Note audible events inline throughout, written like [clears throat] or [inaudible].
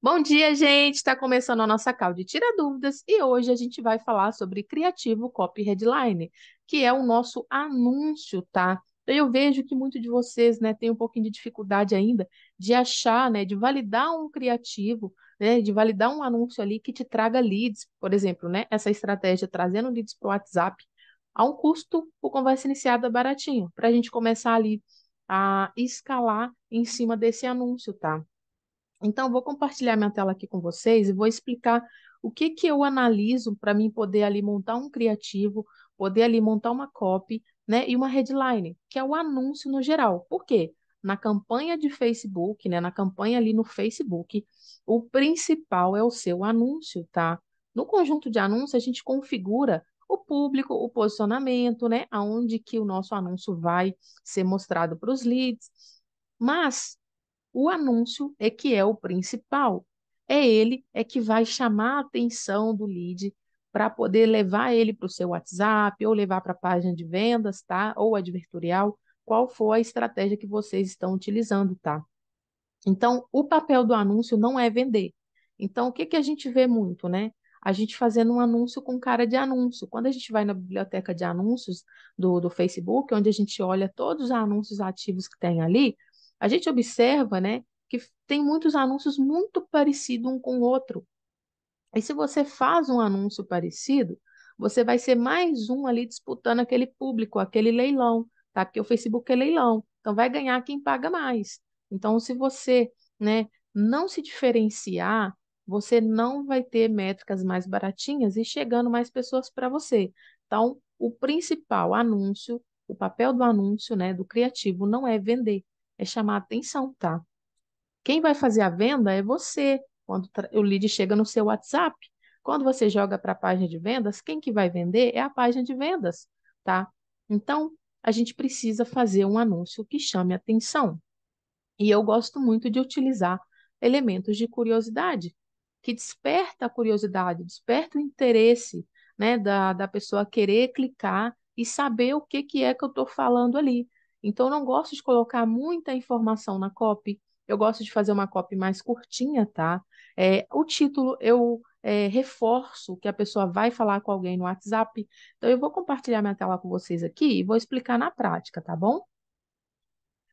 Bom dia, gente! Está começando a nossa call de Tira Dúvidas e hoje a gente vai falar sobre Criativo Copy Headline, que é o nosso anúncio, tá? Então, eu vejo que muito de vocês né, tem um pouquinho de dificuldade ainda de achar, né, de validar um criativo, né, de validar um anúncio ali que te traga leads, por exemplo, né, essa estratégia trazendo leads para o WhatsApp a um custo por conversa iniciada baratinho, para a gente começar ali a escalar em cima desse anúncio, tá? Então, vou compartilhar minha tela aqui com vocês e vou explicar o que, que eu analiso para mim poder ali montar um criativo, poder ali montar uma copy, né, e uma headline, que é o anúncio no geral. Por quê? Na campanha de Facebook, né, na campanha ali no Facebook, o principal é o seu anúncio, tá? No conjunto de anúncios, a gente configura o público, o posicionamento, né, aonde que o nosso anúncio vai ser mostrado para os leads. Mas o anúncio é que é o principal. É ele é que vai chamar a atenção do lead para poder levar ele para o seu WhatsApp ou levar para a página de vendas, tá? Ou advertorial, qual for a estratégia que vocês estão utilizando, tá? Então, o papel do anúncio não é vender. Então, o que, que a gente vê muito, né? A gente fazendo um anúncio com cara de anúncio. Quando a gente vai na biblioteca de anúncios do, do Facebook, onde a gente olha todos os anúncios ativos que tem ali, a gente observa, né, que tem muitos anúncios muito parecidos um com o outro. E se você faz um anúncio parecido, você vai ser mais um ali disputando aquele público, aquele leilão, tá? Porque o Facebook é leilão, então vai ganhar quem paga mais. Então, se você, né, não se diferenciar, você não vai ter métricas mais baratinhas e chegando mais pessoas para você. Então, o principal anúncio, o papel do anúncio, né, do criativo, não é vender, é chamar a atenção, tá? Quem vai fazer a venda é você. Quando o lead chega no seu WhatsApp, quando você joga para a página de vendas, quem que vai vender é a página de vendas, tá? Então, a gente precisa fazer um anúncio que chame atenção. E eu gosto muito de utilizar elementos de curiosidade, que desperta a curiosidade, desperta o interesse né, da, da pessoa querer clicar e saber o que, que é que eu estou falando ali. Então, eu não gosto de colocar muita informação na copy. Eu gosto de fazer uma copy mais curtinha, tá? É, o título eu é, reforço que a pessoa vai falar com alguém no WhatsApp. Então, eu vou compartilhar minha tela com vocês aqui e vou explicar na prática, tá bom?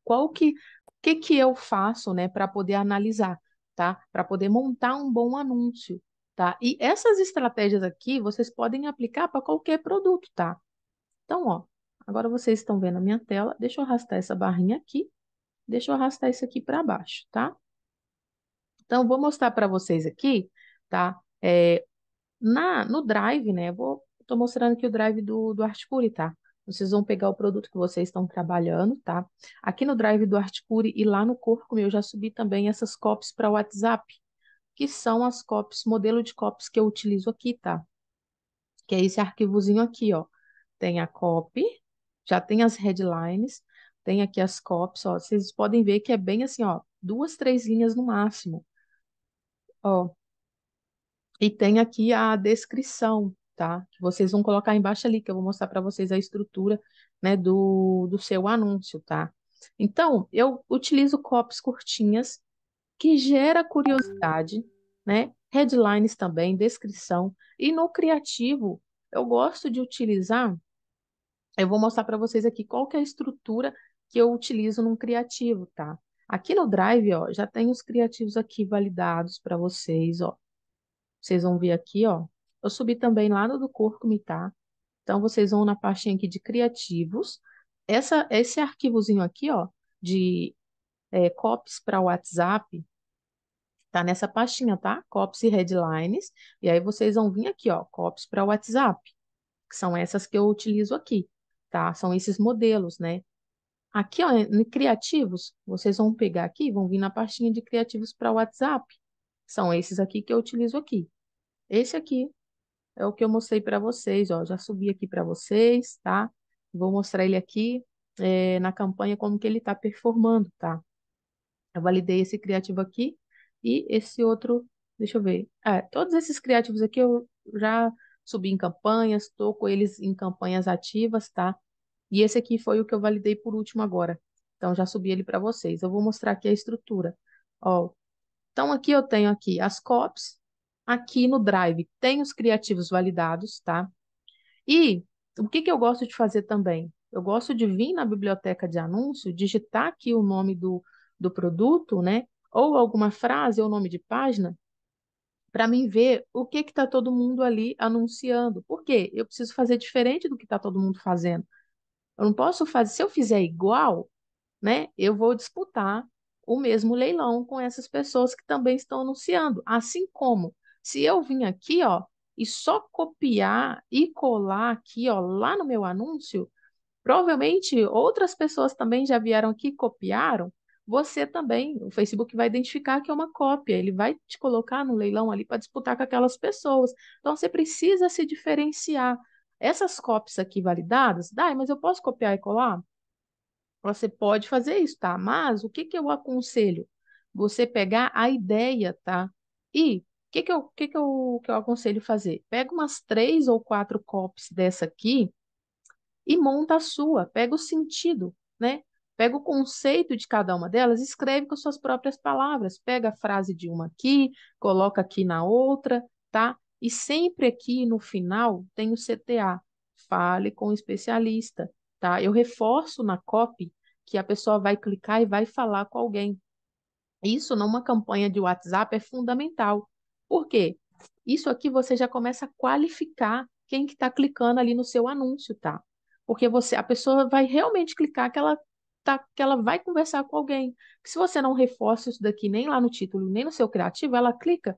Qual que, que, que eu faço, né, para poder analisar, tá? Para poder montar um bom anúncio, tá? E essas estratégias aqui vocês podem aplicar para qualquer produto, tá? Então, ó, Agora vocês estão vendo a minha tela. Deixa eu arrastar essa barrinha aqui. Deixa eu arrastar isso aqui para baixo, tá? Então, vou mostrar para vocês aqui, tá? É, na, no Drive, né? Vou, tô mostrando aqui o Drive do, do Articuri, tá? Vocês vão pegar o produto que vocês estão trabalhando, tá? Aqui no Drive do Articuri e lá no Corpo, eu já subi também essas copies para WhatsApp, que são as copies, modelo de copies que eu utilizo aqui, tá? Que é esse arquivozinho aqui, ó. Tem a copy, já tem as headlines, tem aqui as copies, ó, vocês podem ver que é bem assim, ó, duas, três linhas no máximo. Ó. E tem aqui a descrição, tá? Que vocês vão colocar embaixo ali, que eu vou mostrar para vocês a estrutura, né, do, do seu anúncio, tá? Então, eu utilizo copies curtinhas, que gera curiosidade, né? Headlines também, descrição. E no criativo, eu gosto de utilizar eu vou mostrar para vocês aqui qual que é a estrutura que eu utilizo num criativo, tá? Aqui no Drive, ó, já tem os criativos aqui validados para vocês, ó. Vocês vão ver aqui, ó. Eu subi também lá no do Curcume, tá? Então, vocês vão na pastinha aqui de criativos. Essa, esse arquivozinho aqui, ó, de é, copies para WhatsApp, tá nessa pastinha, tá? Copies e headlines. E aí vocês vão vir aqui, ó, copies para WhatsApp, que são essas que eu utilizo aqui tá? São esses modelos, né? Aqui, ó, em criativos, vocês vão pegar aqui, vão vir na pastinha de criativos para WhatsApp. São esses aqui que eu utilizo aqui. Esse aqui é o que eu mostrei para vocês, ó. Já subi aqui para vocês, tá? Vou mostrar ele aqui é, na campanha como que ele está performando, tá? Eu validei esse criativo aqui e esse outro, deixa eu ver. É, todos esses criativos aqui eu já subi em campanhas, estou com eles em campanhas ativas, tá? E esse aqui foi o que eu validei por último agora. Então, já subi ele para vocês. Eu vou mostrar aqui a estrutura. Ó, então, aqui eu tenho aqui as COPs. Aqui no Drive tem os criativos validados, tá? E o que, que eu gosto de fazer também? Eu gosto de vir na biblioteca de anúncio, digitar aqui o nome do, do produto, né? Ou alguma frase ou nome de página, para mim ver o que está todo mundo ali anunciando. Por quê? Eu preciso fazer diferente do que está todo mundo fazendo. Eu não posso fazer, se eu fizer igual, né, eu vou disputar o mesmo leilão com essas pessoas que também estão anunciando. Assim como se eu vim aqui, ó, e só copiar e colar aqui, ó, lá no meu anúncio, provavelmente outras pessoas também já vieram aqui e copiaram. Você também, o Facebook vai identificar que é uma cópia, ele vai te colocar no leilão ali para disputar com aquelas pessoas. Então você precisa se diferenciar. Essas copies aqui validadas, dai, mas eu posso copiar e colar? Você pode fazer isso, tá? Mas o que, que eu aconselho? Você pegar a ideia, tá? E o que, que, eu, que, que, eu, que eu aconselho fazer? Pega umas três ou quatro copies dessa aqui e monta a sua. Pega o sentido, né? Pega o conceito de cada uma delas, escreve com suas próprias palavras. Pega a frase de uma aqui, coloca aqui na outra, tá? E sempre aqui no final tem o CTA. Fale com o especialista, tá? Eu reforço na copy que a pessoa vai clicar e vai falar com alguém. Isso numa campanha de WhatsApp é fundamental. Por quê? Isso aqui você já começa a qualificar quem que está clicando ali no seu anúncio, tá? Porque você, a pessoa vai realmente clicar que ela tá, que ela vai conversar com alguém. Se você não reforça isso daqui nem lá no título, nem no seu criativo, ela clica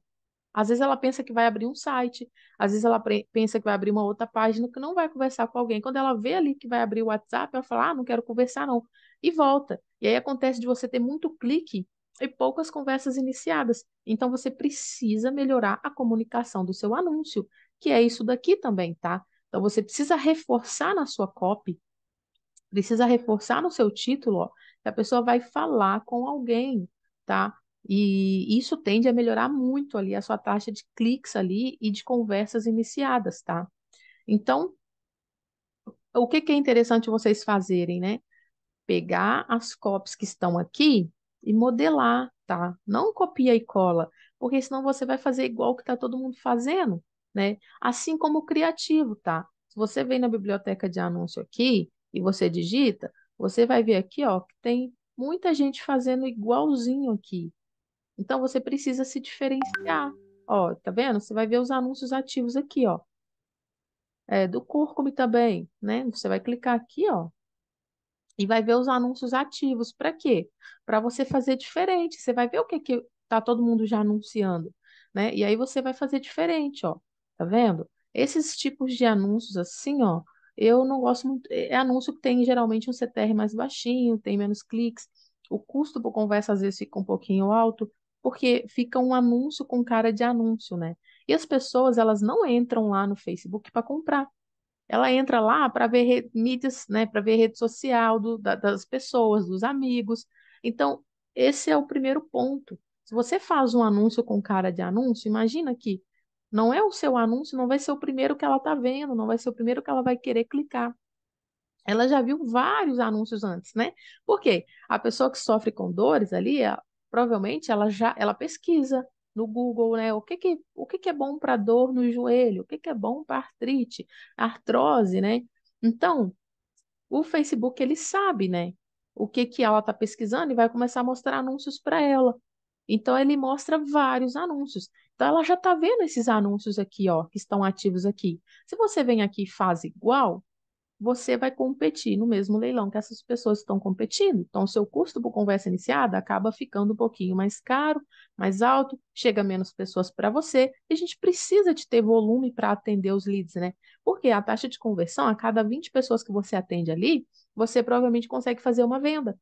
às vezes ela pensa que vai abrir um site, às vezes ela pensa que vai abrir uma outra página que não vai conversar com alguém. Quando ela vê ali que vai abrir o WhatsApp, ela fala: "Ah, não quero conversar não" e volta. E aí acontece de você ter muito clique e poucas conversas iniciadas. Então você precisa melhorar a comunicação do seu anúncio, que é isso daqui também, tá? Então você precisa reforçar na sua copy, precisa reforçar no seu título, ó, que a pessoa vai falar com alguém, tá? E isso tende a melhorar muito ali a sua taxa de cliques ali e de conversas iniciadas, tá? Então, o que, que é interessante vocês fazerem, né? Pegar as copies que estão aqui e modelar, tá? Não copia e cola, porque senão você vai fazer igual que está todo mundo fazendo, né? Assim como o criativo, tá? Se você vem na biblioteca de anúncio aqui e você digita, você vai ver aqui, ó, que tem muita gente fazendo igualzinho aqui. Então você precisa se diferenciar. Ó, tá vendo? Você vai ver os anúncios ativos aqui, ó. É, do cúrcuma também, né? Você vai clicar aqui, ó. E vai ver os anúncios ativos. Para quê? Para você fazer diferente. Você vai ver o que que tá todo mundo já anunciando, né? E aí você vai fazer diferente, ó. Tá vendo? Esses tipos de anúncios assim, ó, eu não gosto muito. É, é anúncio que tem geralmente um CTR mais baixinho, tem menos cliques. O custo por conversa às vezes fica um pouquinho alto, porque fica um anúncio com cara de anúncio, né? E as pessoas, elas não entram lá no Facebook para comprar. Ela entra lá para ver mídias, né, para ver rede social do, da, das pessoas, dos amigos. Então, esse é o primeiro ponto. Se você faz um anúncio com cara de anúncio, imagina que não é o seu anúncio, não vai ser o primeiro que ela está vendo, não vai ser o primeiro que ela vai querer clicar. Ela já viu vários anúncios antes, né? Por quê? A pessoa que sofre com dores ali, provavelmente ela já ela pesquisa no Google, né? O que que, o que, que é bom para dor no joelho? O que, que é bom para artrite, artrose, né? Então, o Facebook ele sabe, né? O que que ela está pesquisando e vai começar a mostrar anúncios para ela. Então ele mostra vários anúncios. Então ela já está vendo esses anúncios aqui, ó, que estão ativos aqui. Se você vem aqui e faz igual, você vai competir no mesmo leilão que essas pessoas estão competindo. Então, o seu custo por conversa iniciada acaba ficando um pouquinho mais caro, mais alto, chega menos pessoas para você, e a gente precisa de ter volume para atender os leads, né? Porque a taxa de conversão, a cada 20 pessoas que você atende ali, você provavelmente consegue fazer uma venda.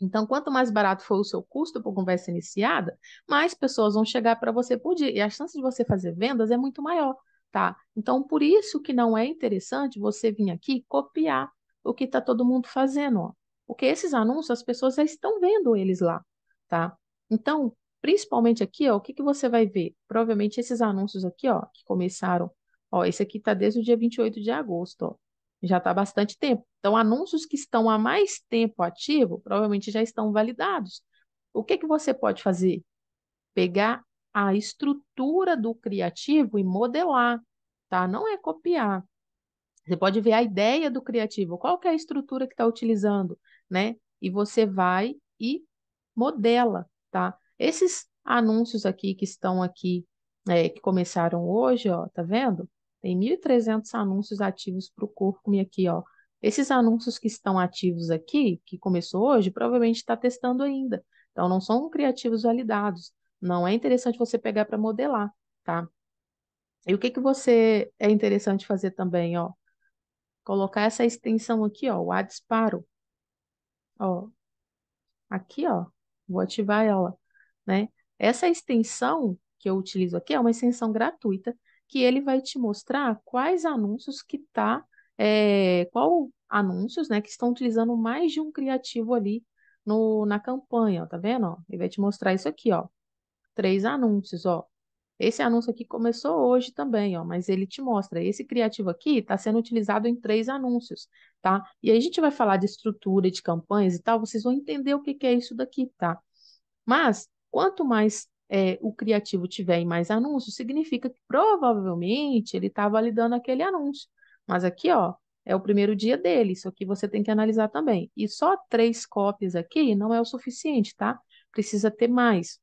Então, quanto mais barato for o seu custo por conversa iniciada, mais pessoas vão chegar para você por dia. E a chance de você fazer vendas é muito maior tá? Então, por isso que não é interessante você vir aqui copiar o que está todo mundo fazendo, ó. Porque esses anúncios, as pessoas já estão vendo eles lá, tá? Então, principalmente aqui, ó, o que, que você vai ver? Provavelmente esses anúncios aqui, ó, que começaram, ó, esse aqui está desde o dia 28 de agosto, ó. Já está bastante tempo. Então, anúncios que estão há mais tempo ativo, provavelmente já estão validados. O que, que você pode fazer? Pegar a estrutura do criativo e modelar, tá? Não é copiar. Você pode ver a ideia do criativo, qual que é a estrutura que está utilizando, né? E você vai e modela, tá? Esses anúncios aqui que estão aqui, é, que começaram hoje, ó, tá vendo? Tem 1.300 anúncios ativos para o Curcume aqui, ó. Esses anúncios que estão ativos aqui, que começou hoje, provavelmente está testando ainda. Então, não são criativos validados. Não é interessante você pegar para modelar, tá? E o que que você é interessante fazer também, ó? Colocar essa extensão aqui, ó, o a disparo. Ó. Aqui, ó. Vou ativar ela, né? Essa extensão que eu utilizo aqui é uma extensão gratuita que ele vai te mostrar quais anúncios que tá é, qual anúncios, né, que estão utilizando mais de um criativo ali no, na campanha, ó, tá vendo? Ó? Ele vai te mostrar isso aqui, ó três anúncios, ó. Esse anúncio aqui começou hoje também, ó, mas ele te mostra. Esse criativo aqui está sendo utilizado em três anúncios, tá? E aí a gente vai falar de estrutura, de campanhas e tal, vocês vão entender o que, que é isso daqui, tá? Mas, quanto mais é, o criativo tiver em mais anúncios, significa que provavelmente ele está validando aquele anúncio. Mas aqui, ó, é o primeiro dia dele, isso aqui você tem que analisar também. E só três cópias aqui não é o suficiente, tá? Precisa ter mais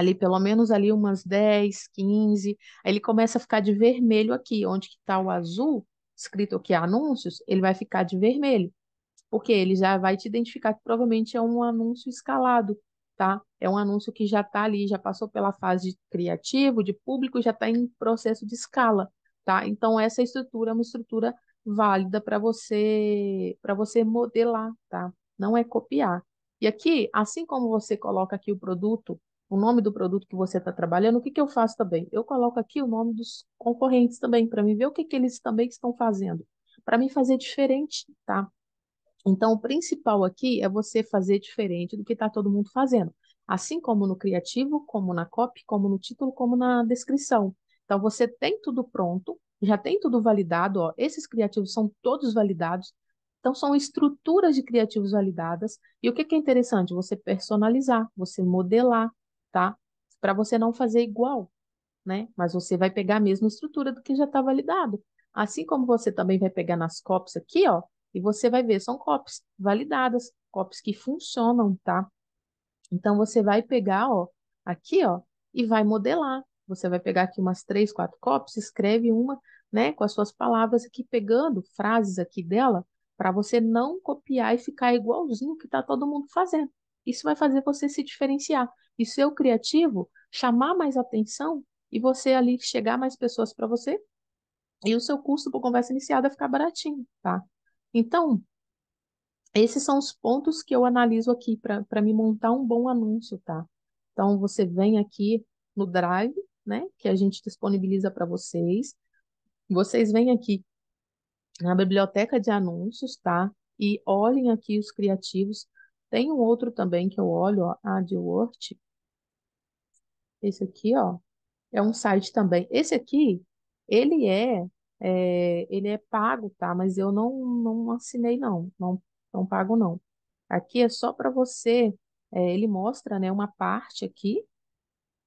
ali pelo menos ali umas 10, 15. Aí ele começa a ficar de vermelho aqui, onde que está o azul, escrito aqui anúncios, ele vai ficar de vermelho. Porque ele já vai te identificar que provavelmente é um anúncio escalado, tá? É um anúncio que já está ali, já passou pela fase de criativo, de público, já está em processo de escala, tá? Então essa estrutura é uma estrutura válida para você para você modelar, tá? Não é copiar. E aqui, assim como você coloca aqui o produto o nome do produto que você está trabalhando, o que, que eu faço também? Eu coloco aqui o nome dos concorrentes também, para mim ver o que, que eles também estão fazendo, para mim fazer diferente, tá? Então, o principal aqui é você fazer diferente do que está todo mundo fazendo, assim como no criativo, como na copy, como no título, como na descrição. Então, você tem tudo pronto, já tem tudo validado, ó, esses criativos são todos validados, então, são estruturas de criativos validadas. E o que, que é interessante? Você personalizar, você modelar, tá? Para você não fazer igual, né? Mas você vai pegar a mesma estrutura do que já está validado. Assim como você também vai pegar nas COPs aqui, ó, e você vai ver, são COPs validadas, COPs que funcionam, tá? Então, você vai pegar, ó, aqui, ó, e vai modelar. Você vai pegar aqui umas três, quatro copies, escreve uma, né, com as suas palavras aqui, pegando frases aqui dela, para você não copiar e ficar igualzinho que está todo mundo fazendo. Isso vai fazer você se diferenciar e ser criativo, chamar mais atenção e você ali chegar mais pessoas para você e o seu custo por conversa iniciada ficar baratinho, tá? Então, esses são os pontos que eu analiso aqui para me montar um bom anúncio, tá? Então, você vem aqui no Drive, né, que a gente disponibiliza para vocês. Vocês vêm aqui na biblioteca de anúncios, tá? E olhem aqui os criativos. Tem um outro também que eu olho, ó, AdWord. Esse aqui, ó, é um site também. Esse aqui, ele é, é ele é pago, tá? Mas eu não, não assinei, não. Não, não pago, não. Aqui é só para você, é, ele mostra, né, uma parte aqui.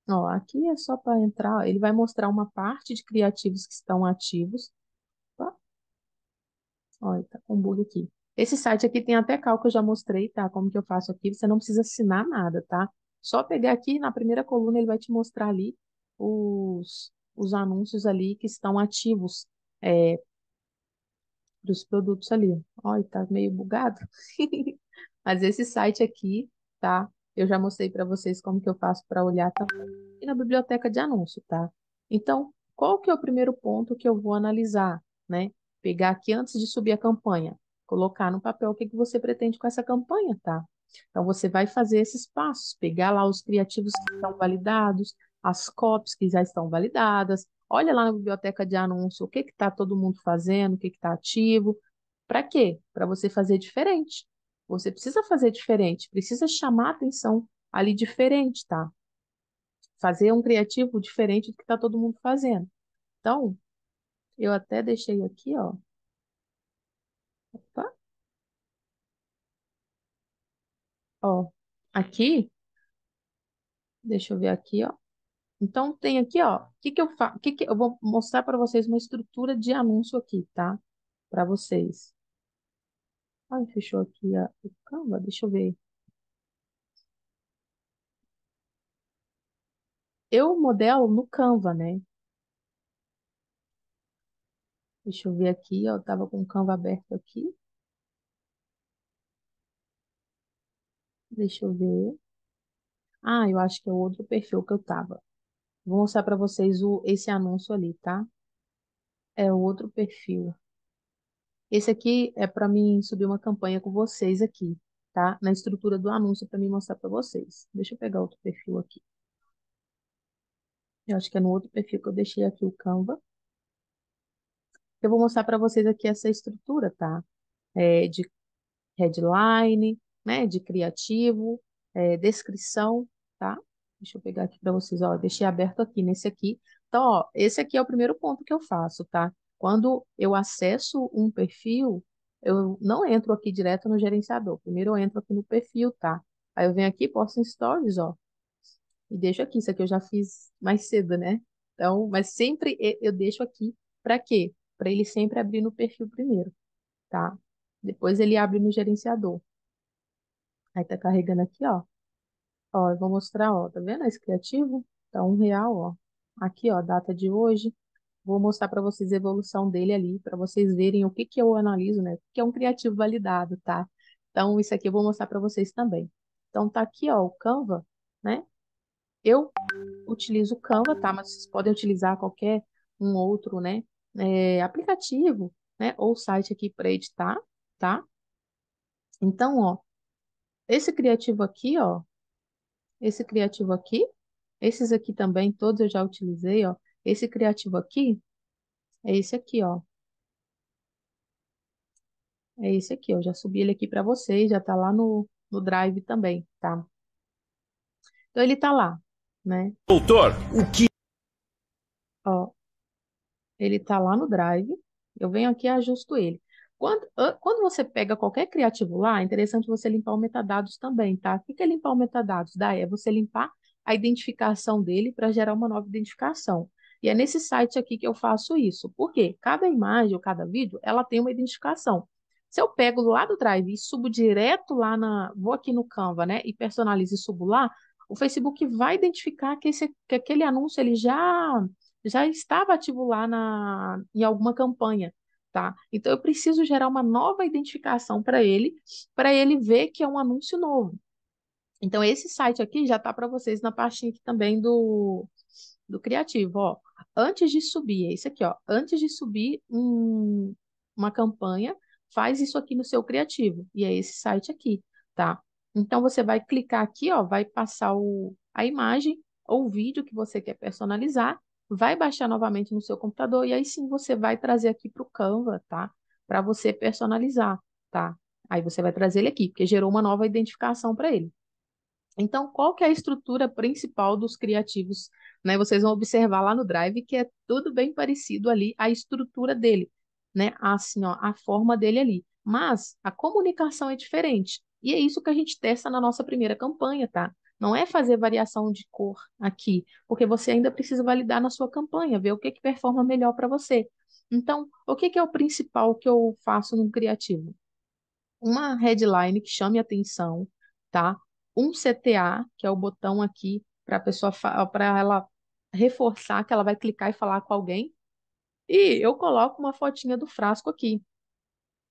Ó, aqui é só para entrar, ó, ele vai mostrar uma parte de criativos que estão ativos. Ó, tá com um bug aqui. Esse site aqui tem até cálculo, que eu já mostrei, tá? Como que eu faço aqui. Você não precisa assinar nada, tá? Só pegar aqui na primeira coluna, ele vai te mostrar ali os, os anúncios ali que estão ativos é, dos produtos ali. Olha, tá meio bugado. [laughs] Mas esse site aqui, tá? Eu já mostrei para vocês como que eu faço para olhar também. E na biblioteca de anúncio, tá? Então, qual que é o primeiro ponto que eu vou analisar, né? Pegar aqui antes de subir a campanha colocar no papel o que, que você pretende com essa campanha, tá? Então, você vai fazer esses passos, pegar lá os criativos que estão validados, as copies que já estão validadas, olha lá na biblioteca de anúncio o que está todo mundo fazendo, o que está ativo. Para quê? Para você fazer diferente. Você precisa fazer diferente, precisa chamar atenção ali diferente, tá? Fazer um criativo diferente do que está todo mundo fazendo. Então, eu até deixei aqui, ó, Ó, aqui, deixa eu ver aqui, ó. Então, tem aqui, ó, o que que eu faço? Que que... Eu vou mostrar para vocês uma estrutura de anúncio aqui, tá? Para vocês. Ai, fechou aqui a... o Canva, deixa eu ver. Eu modelo no Canva, né? Deixa eu ver aqui, ó, eu tava com o Canva aberto aqui. Deixa eu ver. Ah, eu acho que é outro perfil que eu tava. Vou mostrar para vocês o, esse anúncio ali, tá? É o outro perfil. Esse aqui é para mim subir uma campanha com vocês aqui, tá? Na estrutura do anúncio para mim mostrar para vocês. Deixa eu pegar outro perfil aqui. Eu acho que é no outro perfil que eu deixei aqui o Canva. Eu vou mostrar para vocês aqui essa estrutura, tá? É de headline, né? De criativo, é, descrição, tá? Deixa eu pegar aqui para vocês, ó, deixei aberto aqui nesse aqui. Então, ó, esse aqui é o primeiro ponto que eu faço, tá? Quando eu acesso um perfil, eu não entro aqui direto no gerenciador. Primeiro eu entro aqui no perfil, tá? Aí eu venho aqui, posto em stories, ó. E deixo aqui, isso aqui eu já fiz mais cedo, né? Então, mas sempre eu deixo aqui para quê? Para ele sempre abrir no perfil primeiro, tá? Depois ele abre no gerenciador. Aí tá carregando aqui, ó. Ó, eu vou mostrar, ó. Tá vendo esse é criativo? Tá um real, ó. Aqui, ó, data de hoje. Vou mostrar para vocês a evolução dele ali, para vocês verem o que que eu analiso, né? que é um criativo validado, tá? Então, isso aqui eu vou mostrar para vocês também. Então, tá aqui, ó, o Canva, né? Eu utilizo o Canva, tá? Mas vocês podem utilizar qualquer um outro, né? É, aplicativo, né? Ou site aqui para editar, tá? Então, ó, esse criativo aqui, ó. Esse criativo aqui. Esses aqui também, todos eu já utilizei, ó. Esse criativo aqui é esse aqui, ó. É esse aqui, ó. Já subi ele aqui para vocês, já tá lá no, no Drive também, tá? Então, ele tá lá, né? Doutor, o que... Ó, ele tá lá no Drive. Eu venho aqui e ajusto ele. Quando, quando você pega qualquer criativo lá, é interessante você limpar o metadados também, tá? O que é limpar o metadados? Daí é você limpar a identificação dele para gerar uma nova identificação. E é nesse site aqui que eu faço isso. porque Cada imagem ou cada vídeo, ela tem uma identificação. Se eu pego lá do Drive e subo direto lá na... Vou aqui no Canva, né? E personalizo e subo lá, o Facebook vai identificar que, esse, que aquele anúncio ele já, já estava ativo lá na, em alguma campanha tá? Então eu preciso gerar uma nova identificação para ele, para ele ver que é um anúncio novo. Então esse site aqui já está para vocês na parte aqui também do do criativo, ó. Antes de subir, é isso aqui, ó. Antes de subir um, uma campanha, faz isso aqui no seu criativo. E é esse site aqui, tá? Então você vai clicar aqui, ó, vai passar o, a imagem ou o vídeo que você quer personalizar vai baixar novamente no seu computador e aí sim você vai trazer aqui para o Canva, tá? Para você personalizar, tá? Aí você vai trazer ele aqui, porque gerou uma nova identificação para ele. Então, qual que é a estrutura principal dos criativos? Né? Vocês vão observar lá no Drive que é tudo bem parecido ali a estrutura dele, né? Assim, ó, a forma dele ali. Mas a comunicação é diferente. E é isso que a gente testa na nossa primeira campanha, tá? Não é fazer variação de cor aqui, porque você ainda precisa validar na sua campanha, ver o que, que performa melhor para você. Então, o que, que é o principal que eu faço num criativo? Uma headline que chame atenção, tá? Um CTA, que é o botão aqui para a pessoa para ela reforçar que ela vai clicar e falar com alguém. E eu coloco uma fotinha do frasco aqui,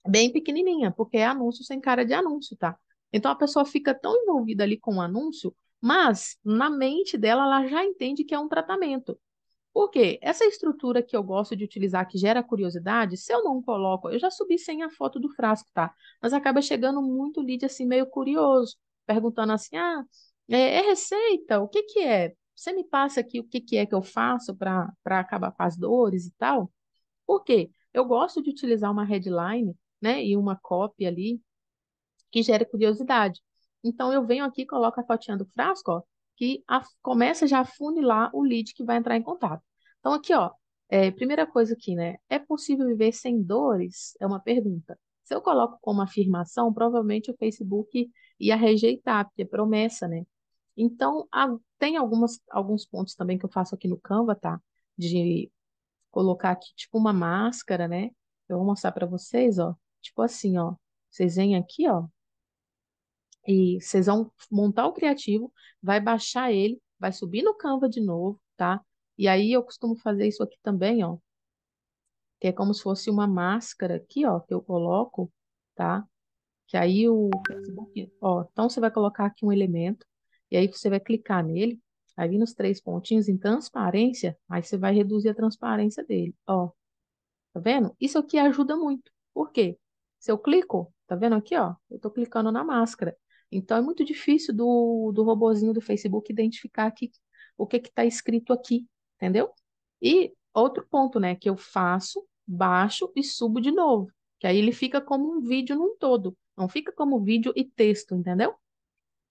bem pequenininha, porque é anúncio sem cara de anúncio, tá? Então a pessoa fica tão envolvida ali com o anúncio, mas na mente dela ela já entende que é um tratamento. Por quê? Essa estrutura que eu gosto de utilizar, que gera curiosidade, se eu não coloco, eu já subi sem a foto do frasco, tá? Mas acaba chegando muito lead assim, meio curioso, perguntando assim: ah, é, é receita? O que que é? Você me passa aqui o que que é que eu faço para acabar com as dores e tal? Por quê? Eu gosto de utilizar uma headline, né, e uma copy ali, que gera curiosidade. Então, eu venho aqui, coloco a fotinha do frasco, ó, que a, começa já a funilar o lead que vai entrar em contato. Então, aqui, ó, é, primeira coisa aqui, né? É possível viver sem dores? É uma pergunta. Se eu coloco como afirmação, provavelmente o Facebook ia rejeitar, porque é promessa, né? Então, há, tem algumas, alguns pontos também que eu faço aqui no Canva, tá? De colocar aqui, tipo, uma máscara, né? Eu vou mostrar para vocês, ó. Tipo assim, ó. Vocês vêm aqui, ó. E vocês vão montar o criativo, vai baixar ele, vai subir no Canva de novo, tá? E aí eu costumo fazer isso aqui também, ó. Que é como se fosse uma máscara aqui, ó, que eu coloco, tá? Que aí o Facebook, ó, então você vai colocar aqui um elemento, e aí você vai clicar nele, aí nos três pontinhos em transparência, aí você vai reduzir a transparência dele, ó. Tá vendo? Isso aqui ajuda muito. Por quê? Se eu clico, tá vendo aqui, ó? Eu tô clicando na máscara. Então é muito difícil do, do robozinho do Facebook identificar aqui, o que está escrito aqui, entendeu? E outro ponto, né, que eu faço, baixo e subo de novo, que aí ele fica como um vídeo num todo, não fica como vídeo e texto, entendeu?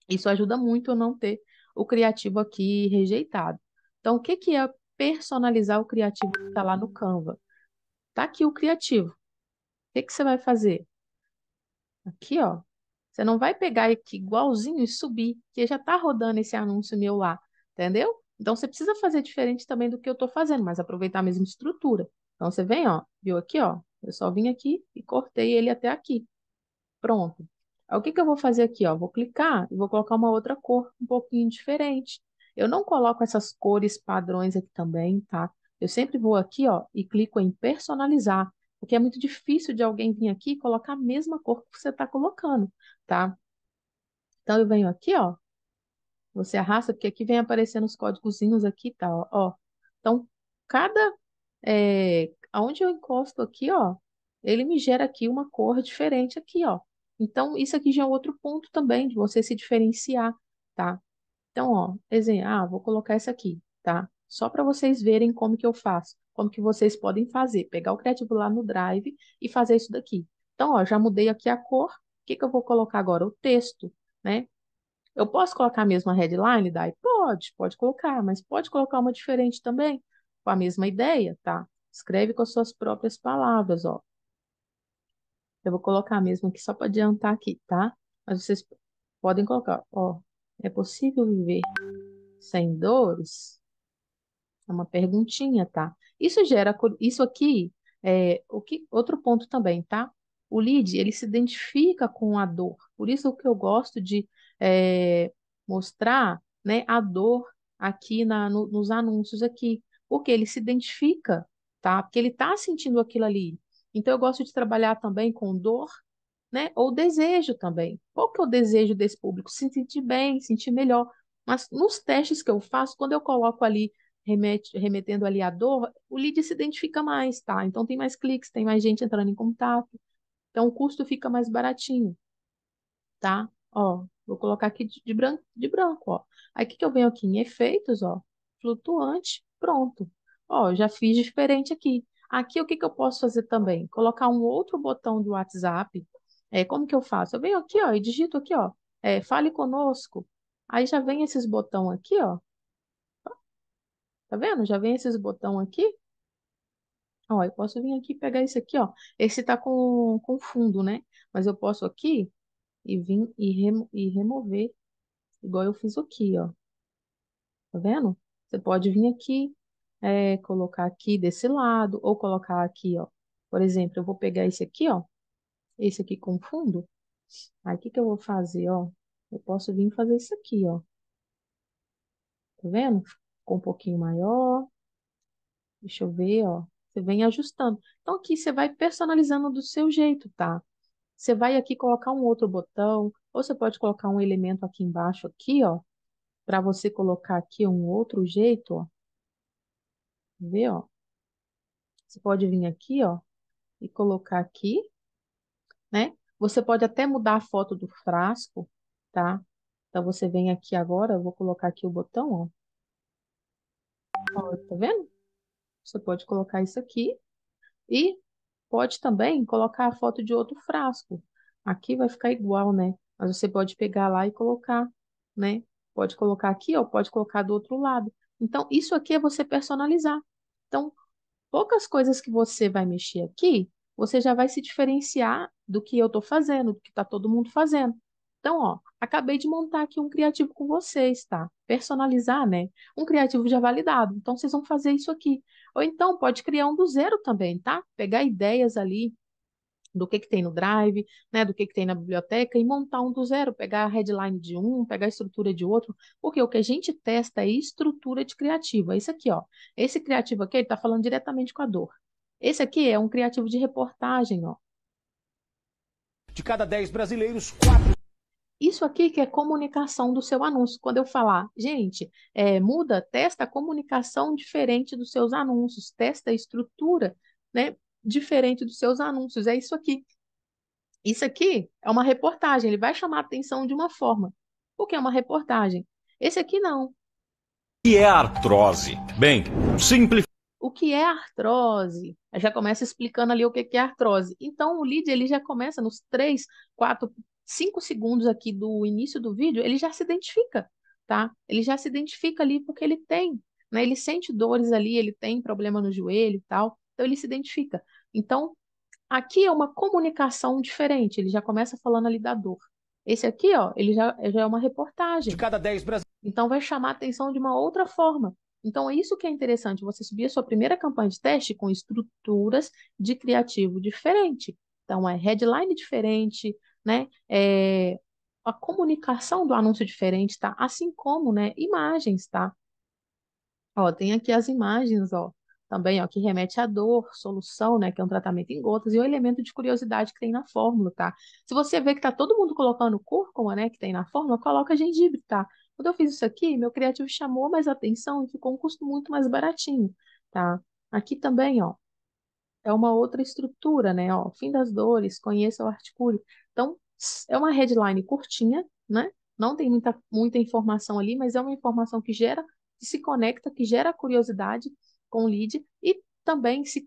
Isso ajuda muito a não ter o criativo aqui rejeitado. Então, o que, que é personalizar o criativo que está lá no Canva? Tá aqui o criativo. O que, que você vai fazer? Aqui, ó, você não vai pegar aqui igualzinho e subir, que já está rodando esse anúncio meu lá, entendeu? Então você precisa fazer diferente também do que eu estou fazendo, mas aproveitar a mesma estrutura. Então você vem, ó, viu aqui, ó, eu só vim aqui e cortei ele até aqui. Pronto. Aí, o que que eu vou fazer aqui, ó? Vou clicar e vou colocar uma outra cor um pouquinho diferente. Eu não coloco essas cores padrões aqui também, tá? Eu sempre vou aqui, ó, e clico em personalizar. Porque é muito difícil de alguém vir aqui e colocar a mesma cor que você está colocando, tá? Então, eu venho aqui, ó. Você arrasta, porque aqui vem aparecendo os códigozinhos aqui, tá? Ó. ó. Então, cada... É, aonde eu encosto aqui, ó, ele me gera aqui uma cor diferente aqui, ó. Então, isso aqui já é outro ponto também de você se diferenciar, tá? Então, ó, exemplo, ah, vou colocar essa aqui, tá? Só para vocês verem como que eu faço como que vocês podem fazer. Pegar o criativo lá no Drive e fazer isso daqui. Então, ó, já mudei aqui a cor. O que, que eu vou colocar agora? O texto, né? Eu posso colocar a mesma headline, Dai? Pode, pode colocar, mas pode colocar uma diferente também, com a mesma ideia, tá? Escreve com as suas próprias palavras, ó. Eu vou colocar a mesma aqui só para adiantar aqui, tá? Mas vocês podem colocar, ó. É possível viver sem dores? É uma perguntinha, tá? Isso gera, isso aqui é o que, outro ponto também, tá? O lead, ele se identifica com a dor. Por isso que eu gosto de é, mostrar né, a dor aqui na, no, nos anúncios aqui, porque ele se identifica, tá? Porque ele está sentindo aquilo ali. Então eu gosto de trabalhar também com dor, né? Ou desejo também. Qual que é o desejo desse público? Se sentir bem, sentir melhor. Mas nos testes que eu faço, quando eu coloco ali remete, remetendo ali à dor, o lead se identifica mais, tá? Então tem mais cliques, tem mais gente entrando em contato. Então o custo fica mais baratinho, tá? Ó, vou colocar aqui de, de branco, de branco, ó. Aqui que eu venho aqui em efeitos, ó, flutuante, pronto. Ó, já fiz diferente aqui. Aqui o que que eu posso fazer também? Colocar um outro botão do WhatsApp. É, como que eu faço? Eu venho aqui, ó, e digito aqui, ó, é, fale conosco. Aí já vem esses botão aqui, ó, Tá vendo? Já vem esses botão aqui. Ó, eu posso vir aqui e pegar esse aqui, ó. Esse tá com, com fundo, né? Mas eu posso aqui e vir e, remo, e remover, igual eu fiz aqui, ó. Tá vendo? Você pode vir aqui, é, colocar aqui desse lado, ou colocar aqui, ó. Por exemplo, eu vou pegar esse aqui, ó. Esse aqui com fundo. Aí, o que que eu vou fazer, ó? Eu posso vir fazer isso aqui, ó. Tá vendo? Ficou um pouquinho maior. Deixa eu ver, ó. Você vem ajustando. Então, aqui você vai personalizando do seu jeito, tá? Você vai aqui colocar um outro botão, ou você pode colocar um elemento aqui embaixo, aqui, ó, para você colocar aqui um outro jeito, ó. Vê, ó. Você pode vir aqui, ó, e colocar aqui, né? Você pode até mudar a foto do frasco, tá? Então, você vem aqui agora, eu vou colocar aqui o botão, ó tá vendo? Você pode colocar isso aqui e pode também colocar a foto de outro frasco. Aqui vai ficar igual, né? Mas você pode pegar lá e colocar, né? Pode colocar aqui ou pode colocar do outro lado. Então, isso aqui é você personalizar. Então, poucas coisas que você vai mexer aqui, você já vai se diferenciar do que eu estou fazendo, do que está todo mundo fazendo. Então, ó, acabei de montar aqui um criativo com vocês, tá? Personalizar, né? Um criativo já validado. Então, vocês vão fazer isso aqui. Ou então, pode criar um do zero também, tá? Pegar ideias ali do que, que tem no Drive, né, do que, que tem na biblioteca e montar um do zero, pegar a headline de um, pegar a estrutura de outro, porque o que a gente testa é estrutura de criativo, é isso aqui, ó. Esse criativo aqui, ele está falando diretamente com a dor. Esse aqui é um criativo de reportagem, ó. De cada 10 brasileiros, 4... Quatro... Isso aqui que é comunicação do seu anúncio. Quando eu falar, gente, é, muda, testa a comunicação diferente dos seus anúncios, testa a estrutura né, diferente dos seus anúncios. É isso aqui. Isso aqui é uma reportagem, ele vai chamar a atenção de uma forma, porque é uma reportagem. Esse aqui não. O que é artrose? Bem, simples O que é artrose? já começa explicando ali o que é artrose. Então, o lead ele já começa nos três, quatro cinco segundos aqui do início do vídeo, ele já se identifica, tá? Ele já se identifica ali porque ele tem, né? Ele sente dores ali, ele tem problema no joelho e tal, então ele se identifica. Então, aqui é uma comunicação diferente, ele já começa falando ali da dor. Esse aqui, ó, ele já, já é uma reportagem. De cada 10 brasileiros. Então vai chamar a atenção de uma outra forma. Então é isso que é interessante, você subir a sua primeira campanha de teste com estruturas de criativo diferente. Então é headline diferente, né? É, a comunicação do anúncio diferente, tá? Assim como, né, imagens, tá? Ó, tem aqui as imagens, ó, também, ó, que remete à dor, solução, né, que é um tratamento em gotas, e o elemento de curiosidade que tem na fórmula, tá? Se você vê que tá todo mundo colocando cúrcuma, né, que tem na fórmula, coloca gengibre, tá? Quando eu fiz isso aqui, meu criativo chamou mais atenção e ficou um custo muito mais baratinho, tá? Aqui também, ó, é uma outra estrutura, né? Ó, fim das dores, conheça o articule. Então, é uma headline curtinha, né? Não tem muita, muita informação ali, mas é uma informação que gera, que se conecta, que gera curiosidade com o lead e também se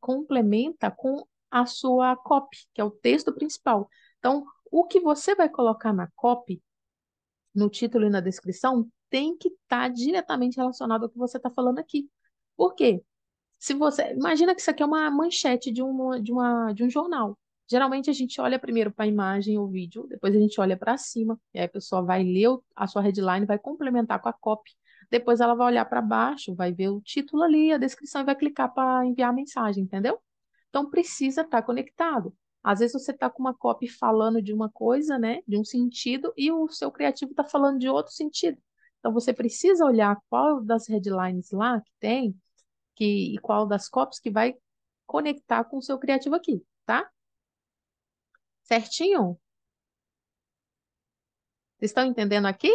complementa com a sua copy, que é o texto principal. Então, o que você vai colocar na copy, no título e na descrição, tem que estar tá diretamente relacionado ao que você está falando aqui. Por quê? Se você, imagina que isso aqui é uma manchete de, uma, de, uma, de um jornal. Geralmente a gente olha primeiro para a imagem ou vídeo, depois a gente olha para cima, e aí a pessoa vai ler a sua headline, vai complementar com a copy. Depois ela vai olhar para baixo, vai ver o título ali, a descrição e vai clicar para enviar a mensagem, entendeu? Então precisa estar tá conectado. Às vezes você está com uma copy falando de uma coisa, né, de um sentido, e o seu criativo está falando de outro sentido. Então você precisa olhar qual das headlines lá que tem que, e qual das copies que vai conectar com o seu criativo aqui, tá? certinho? Vocês estão entendendo aqui?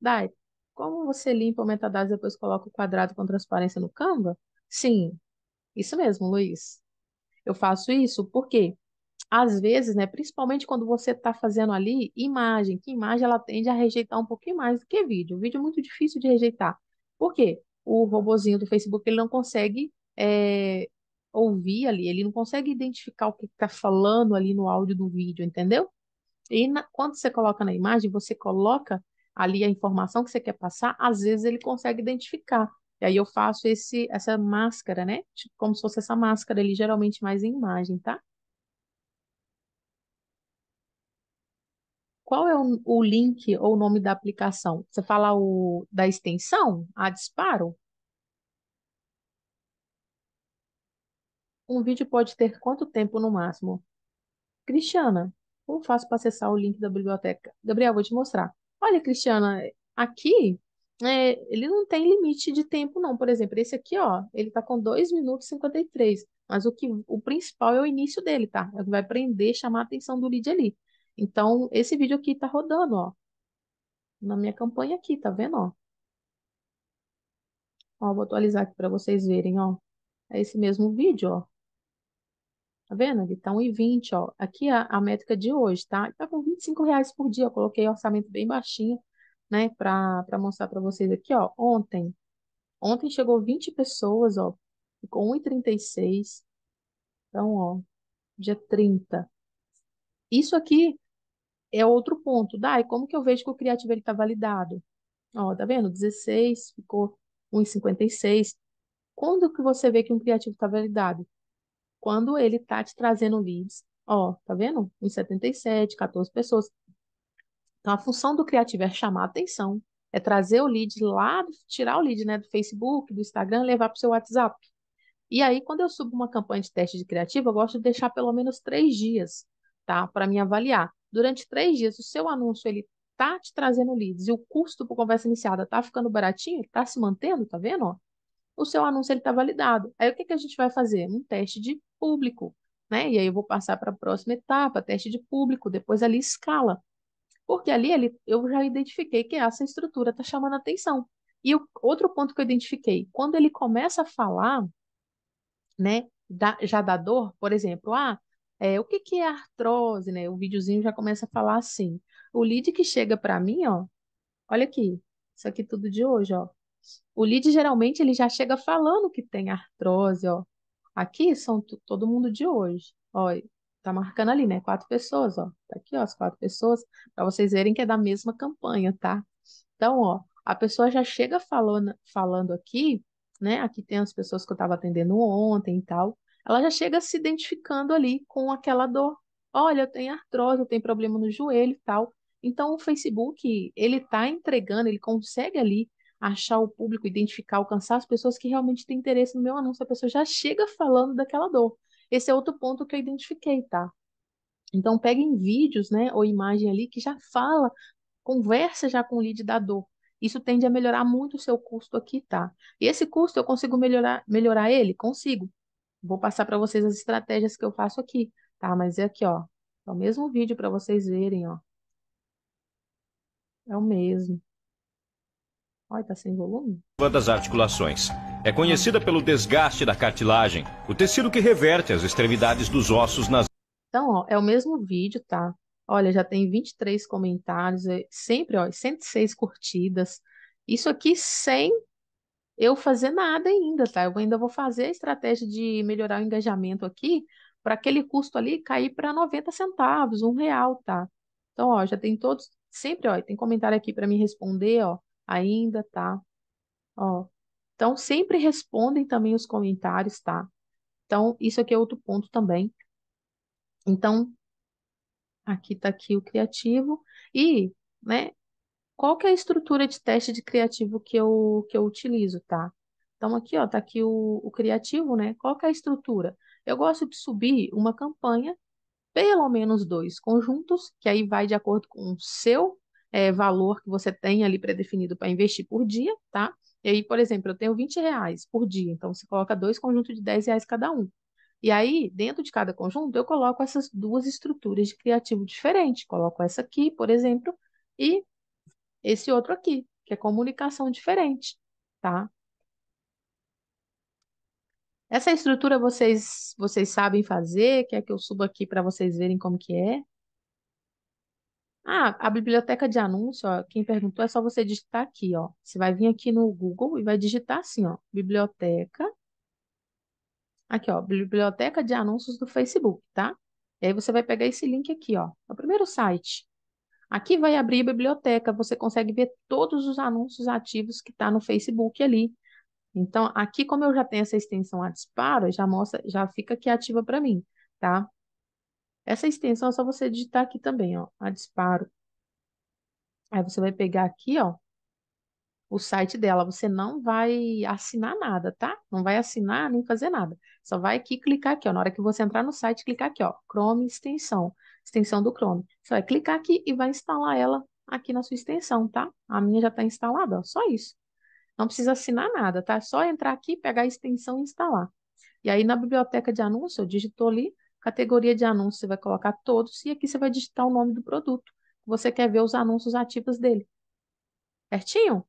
Dai, como você limpa o metadados e depois coloca o quadrado com transparência no Canva? Sim, isso mesmo, Luiz. Eu faço isso porque, às vezes, né, principalmente quando você está fazendo ali imagem, que imagem ela tende a rejeitar um pouquinho mais do que vídeo. O vídeo é muito difícil de rejeitar. Por quê? O robozinho do Facebook ele não consegue é, ouvir ali, ele não consegue identificar o que está falando ali no áudio do vídeo, entendeu? E na, quando você coloca na imagem, você coloca ali a informação que você quer passar, às vezes ele consegue identificar. E aí eu faço esse, essa máscara, né? Tipo, como se fosse essa máscara ali, geralmente mais em imagem, tá? Qual é o, o link ou o nome da aplicação? Você fala o, da extensão? A disparo? Um vídeo pode ter quanto tempo no máximo? Cristiana, como faço para acessar o link da biblioteca? Gabriel, vou te mostrar. Olha, Cristiana, aqui é, ele não tem limite de tempo, não. Por exemplo, esse aqui, ó, ele tá com 2 minutos e 53. Mas o que o principal é o início dele, tá? É o que vai prender, chamar a atenção do lead ali. Então, esse vídeo aqui tá rodando, ó. Na minha campanha aqui, tá vendo, ó? Ó, vou atualizar aqui para vocês verem, ó. É esse mesmo vídeo, ó. Tá vendo? então tá 1,20, ó. Aqui a, é a métrica de hoje, tá? Tá com 25 reais por dia. Eu coloquei orçamento bem baixinho, né? Pra, pra mostrar pra vocês aqui, ó. Ontem. Ontem chegou 20 pessoas, ó. Ficou 1,36. Então, ó. Dia 30. Isso aqui é outro ponto. Dai, tá? como que eu vejo que o criativo ele tá validado? Ó, tá vendo? 16, ficou 1,56. Quando que você vê que um criativo tá validado? quando ele tá te trazendo leads, ó, tá vendo? Em 77, 14 pessoas. Então, a função do criativo é chamar a atenção, é trazer o lead lá, tirar o lead né, do Facebook, do Instagram, levar para o seu WhatsApp. E aí, quando eu subo uma campanha de teste de criativo, eu gosto de deixar pelo menos três dias, tá? Para me avaliar. Durante três dias, o seu anúncio, ele tá te trazendo leads e o custo por conversa iniciada tá ficando baratinho, tá se mantendo, tá vendo? Ó? o seu anúncio está validado. Aí o que, que a gente vai fazer? Um teste de público. Né? E aí eu vou passar para a próxima etapa, teste de público, depois ali escala. Porque ali, ele eu já identifiquei que essa estrutura está chamando atenção. E o outro ponto que eu identifiquei, quando ele começa a falar, né, da, já da dor, por exemplo, ah, é, o que, que é artrose, né? O videozinho já começa a falar assim. O lead que chega para mim, ó, olha aqui, isso aqui tudo de hoje, ó. O lead geralmente ele já chega falando que tem artrose, ó. Aqui são todo mundo de hoje. Ó, tá marcando ali, né? Quatro pessoas, ó. Tá aqui, ó, as quatro pessoas, para vocês verem que é da mesma campanha, tá? Então, ó, a pessoa já chega falando, falando aqui, né? Aqui tem as pessoas que eu estava atendendo ontem e tal. Ela já chega se identificando ali com aquela dor. Olha, eu tenho artrose, eu tenho problema no joelho e tal. Então, o Facebook, ele tá entregando, ele consegue ali achar o público, identificar, alcançar as pessoas que realmente têm interesse no meu anúncio. A pessoa já chega falando daquela dor. Esse é outro ponto que eu identifiquei, tá? Então peguem vídeos, né, ou imagem ali que já fala, conversa já com o lead da dor. Isso tende a melhorar muito o seu custo aqui, tá? E esse custo eu consigo melhorar, melhorar ele? Consigo. Vou passar para vocês as estratégias que eu faço aqui, tá? Mas é aqui, ó. É o mesmo vídeo para vocês verem, ó. É o mesmo. Olha, tá sem volume. Das articulações. É conhecida pelo desgaste da cartilagem, o tecido que reverte as extremidades dos ossos nas. Então, ó, é o mesmo vídeo, tá? Olha, já tem 23 comentários, é sempre, ó, 106 curtidas. Isso aqui sem eu fazer nada ainda, tá? Eu ainda vou fazer a estratégia de melhorar o engajamento aqui para aquele custo ali cair para 90 centavos, um real, tá? Então, ó, já tem todos, sempre, ó, tem comentário aqui para me responder, ó ainda, tá? Ó. Então, sempre respondem também os comentários, tá? Então, isso aqui é outro ponto também. Então, aqui tá aqui o criativo. E, né, qual que é a estrutura de teste de criativo que eu, que eu utilizo, tá? Então, aqui, ó, tá aqui o, o criativo, né? Qual que é a estrutura? Eu gosto de subir uma campanha, pelo menos dois conjuntos, que aí vai de acordo com o seu é, valor que você tem ali pré-definido para investir por dia, tá? E aí, por exemplo, eu tenho 20 reais por dia, então você coloca dois conjuntos de 10 reais cada um. E aí, dentro de cada conjunto, eu coloco essas duas estruturas de criativo diferente. Coloco essa aqui, por exemplo, e esse outro aqui, que é comunicação diferente, tá? Essa estrutura vocês, vocês sabem fazer? Quer que eu suba aqui para vocês verem como que é? Ah, a biblioteca de anúncio, ó, quem perguntou, é só você digitar aqui, ó. Você vai vir aqui no Google e vai digitar assim, ó, biblioteca. Aqui, ó, biblioteca de anúncios do Facebook, tá? E aí você vai pegar esse link aqui, ó. É o primeiro site. Aqui vai abrir a biblioteca, você consegue ver todos os anúncios ativos que está no Facebook ali. Então, aqui, como eu já tenho essa extensão a disparo, já mostra, já fica aqui ativa para mim, tá? Essa extensão é só você digitar aqui também, ó, a Disparo. Aí você vai pegar aqui, ó, o site dela. Você não vai assinar nada, tá? Não vai assinar nem fazer nada. Só vai aqui clicar aqui, ó. Na hora que você entrar no site, clicar aqui, ó. Chrome extensão. Extensão do Chrome. Você vai clicar aqui e vai instalar ela aqui na sua extensão, tá? A minha já está instalada, ó. Só isso. Não precisa assinar nada, tá? É só entrar aqui, pegar a extensão e instalar. E aí na biblioteca de anúncio, digitou ali Categoria de anúncios, você vai colocar todos e aqui você vai digitar o nome do produto. Você quer ver os anúncios ativos dele. Certinho?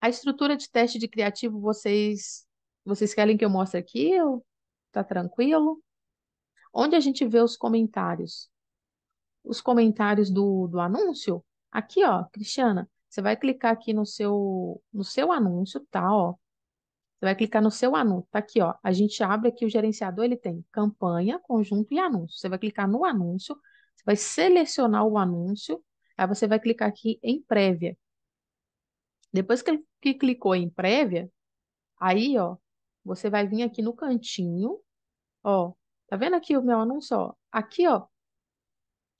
A estrutura de teste de criativo, vocês, vocês querem que eu mostre aqui? Tá tranquilo? Onde a gente vê os comentários? Os comentários do, do anúncio? Aqui, ó, Cristiana, você vai clicar aqui no seu, no seu anúncio, tá? Ó, você vai clicar no seu anúncio. Tá aqui, ó. A gente abre aqui o gerenciador, ele tem campanha, conjunto e anúncio. Você vai clicar no anúncio, você vai selecionar o anúncio, aí você vai clicar aqui em prévia. Depois que, que clicou em prévia, aí, ó, você vai vir aqui no cantinho, ó. Tá vendo aqui o meu anúncio, ó? Aqui, ó,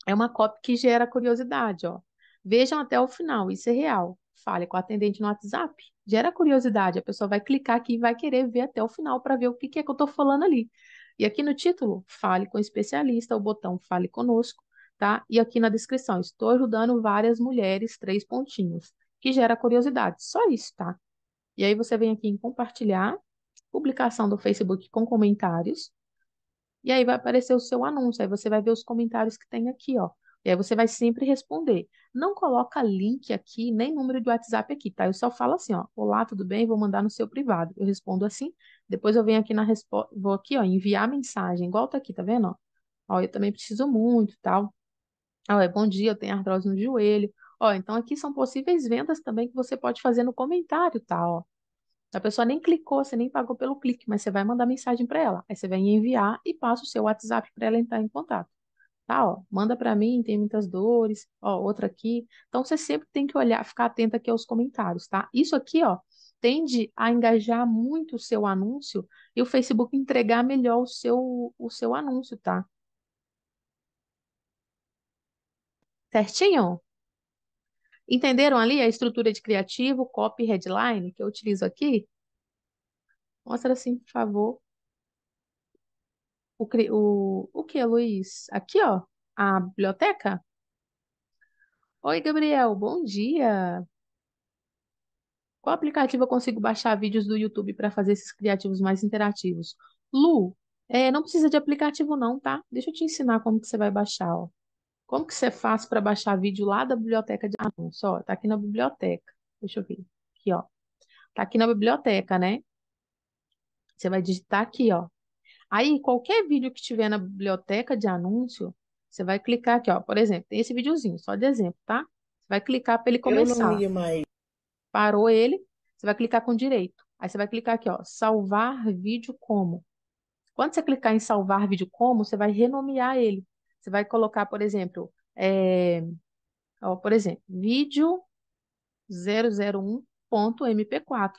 é uma cópia que gera curiosidade, ó. Vejam até o final, isso é real fale com a atendente no WhatsApp. Gera curiosidade, a pessoa vai clicar aqui e vai querer ver até o final para ver o que, que é que eu estou falando ali. E aqui no título, fale com especialista, o botão fale conosco, tá? E aqui na descrição, estou ajudando várias mulheres, três pontinhos, que gera curiosidade. Só isso, tá? E aí você vem aqui em compartilhar, publicação do Facebook com comentários. E aí vai aparecer o seu anúncio, aí você vai ver os comentários que tem aqui, ó. E aí você vai sempre responder. Não coloca link aqui, nem número de WhatsApp aqui, tá? Eu só falo assim, ó, olá, tudo bem? Vou mandar no seu privado. Eu respondo assim, depois eu venho aqui na resposta, vou aqui, ó, enviar mensagem, igual tá aqui, tá vendo, ó? Ó, eu também preciso muito, tal. Ó, é bom dia, eu tenho artrose no joelho. Ó, então aqui são possíveis vendas também que você pode fazer no comentário, tá, ó. A pessoa nem clicou, você nem pagou pelo clique, mas você vai mandar mensagem para ela. Aí você vai enviar e passa o seu WhatsApp para ela entrar em contato. Tá, ó, manda para mim, tem muitas dores, ó, outra aqui. Então você sempre tem que olhar, ficar atento aqui aos comentários, tá? Isso aqui, ó, tende a engajar muito o seu anúncio e o Facebook entregar melhor o seu o seu anúncio, tá? Certinho? Entenderam ali a estrutura de criativo, copy, headline que eu utilizo aqui? Mostra assim, por favor, o, o, o que, Luiz? Aqui, ó, a biblioteca? Oi, Gabriel, bom dia. Qual aplicativo eu consigo baixar vídeos do YouTube para fazer esses criativos mais interativos? Lu, é, não precisa de aplicativo não, tá? Deixa eu te ensinar como que você vai baixar, ó. Como que você faz para baixar vídeo lá da biblioteca de anúncios? Ó, tá aqui na biblioteca. Deixa eu ver. Aqui, ó. Tá aqui na biblioteca, né? Você vai digitar aqui, ó. Aí, qualquer vídeo que tiver na biblioteca de anúncio, você vai clicar aqui, ó. Por exemplo, tem esse videozinho, só de exemplo, tá? Você vai clicar para ele começar. Eu não ia mais. Parou ele, você vai clicar com direito. Aí você vai clicar aqui, ó, salvar vídeo como. Quando você clicar em salvar vídeo como, você vai renomear ele. Você vai colocar, por exemplo, é... ó, por exemplo, vídeo 001.mp4.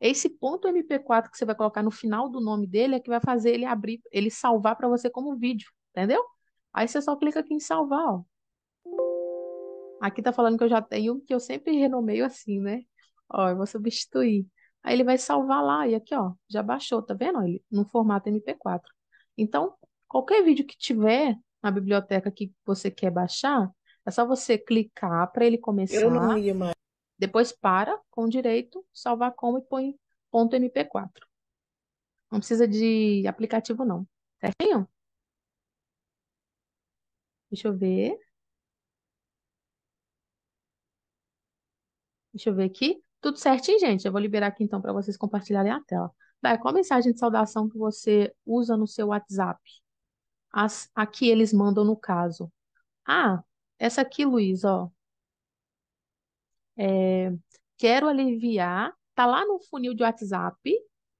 Esse ponto MP4 que você vai colocar no final do nome dele é que vai fazer ele abrir, ele salvar para você como vídeo, entendeu? Aí você só clica aqui em salvar, ó. Aqui tá falando que eu já tenho, que eu sempre renomeio assim, né? Ó, eu vou substituir. Aí ele vai salvar lá, e aqui, ó, já baixou, tá vendo? Ele, no formato MP4. Então, qualquer vídeo que tiver na biblioteca que você quer baixar, é só você clicar para ele começar. Eu não ia mais. Depois para com direito, salvar como e põe ponto .mp4. Não precisa de aplicativo não, certinho? Deixa eu ver. Deixa eu ver aqui. Tudo certinho, gente? Eu vou liberar aqui então para vocês compartilharem a tela. Daí, qual mensagem de saudação que você usa no seu WhatsApp? As, a que eles mandam no caso. Ah, essa aqui, Luiz, ó é, quero aliviar, tá lá no funil de WhatsApp,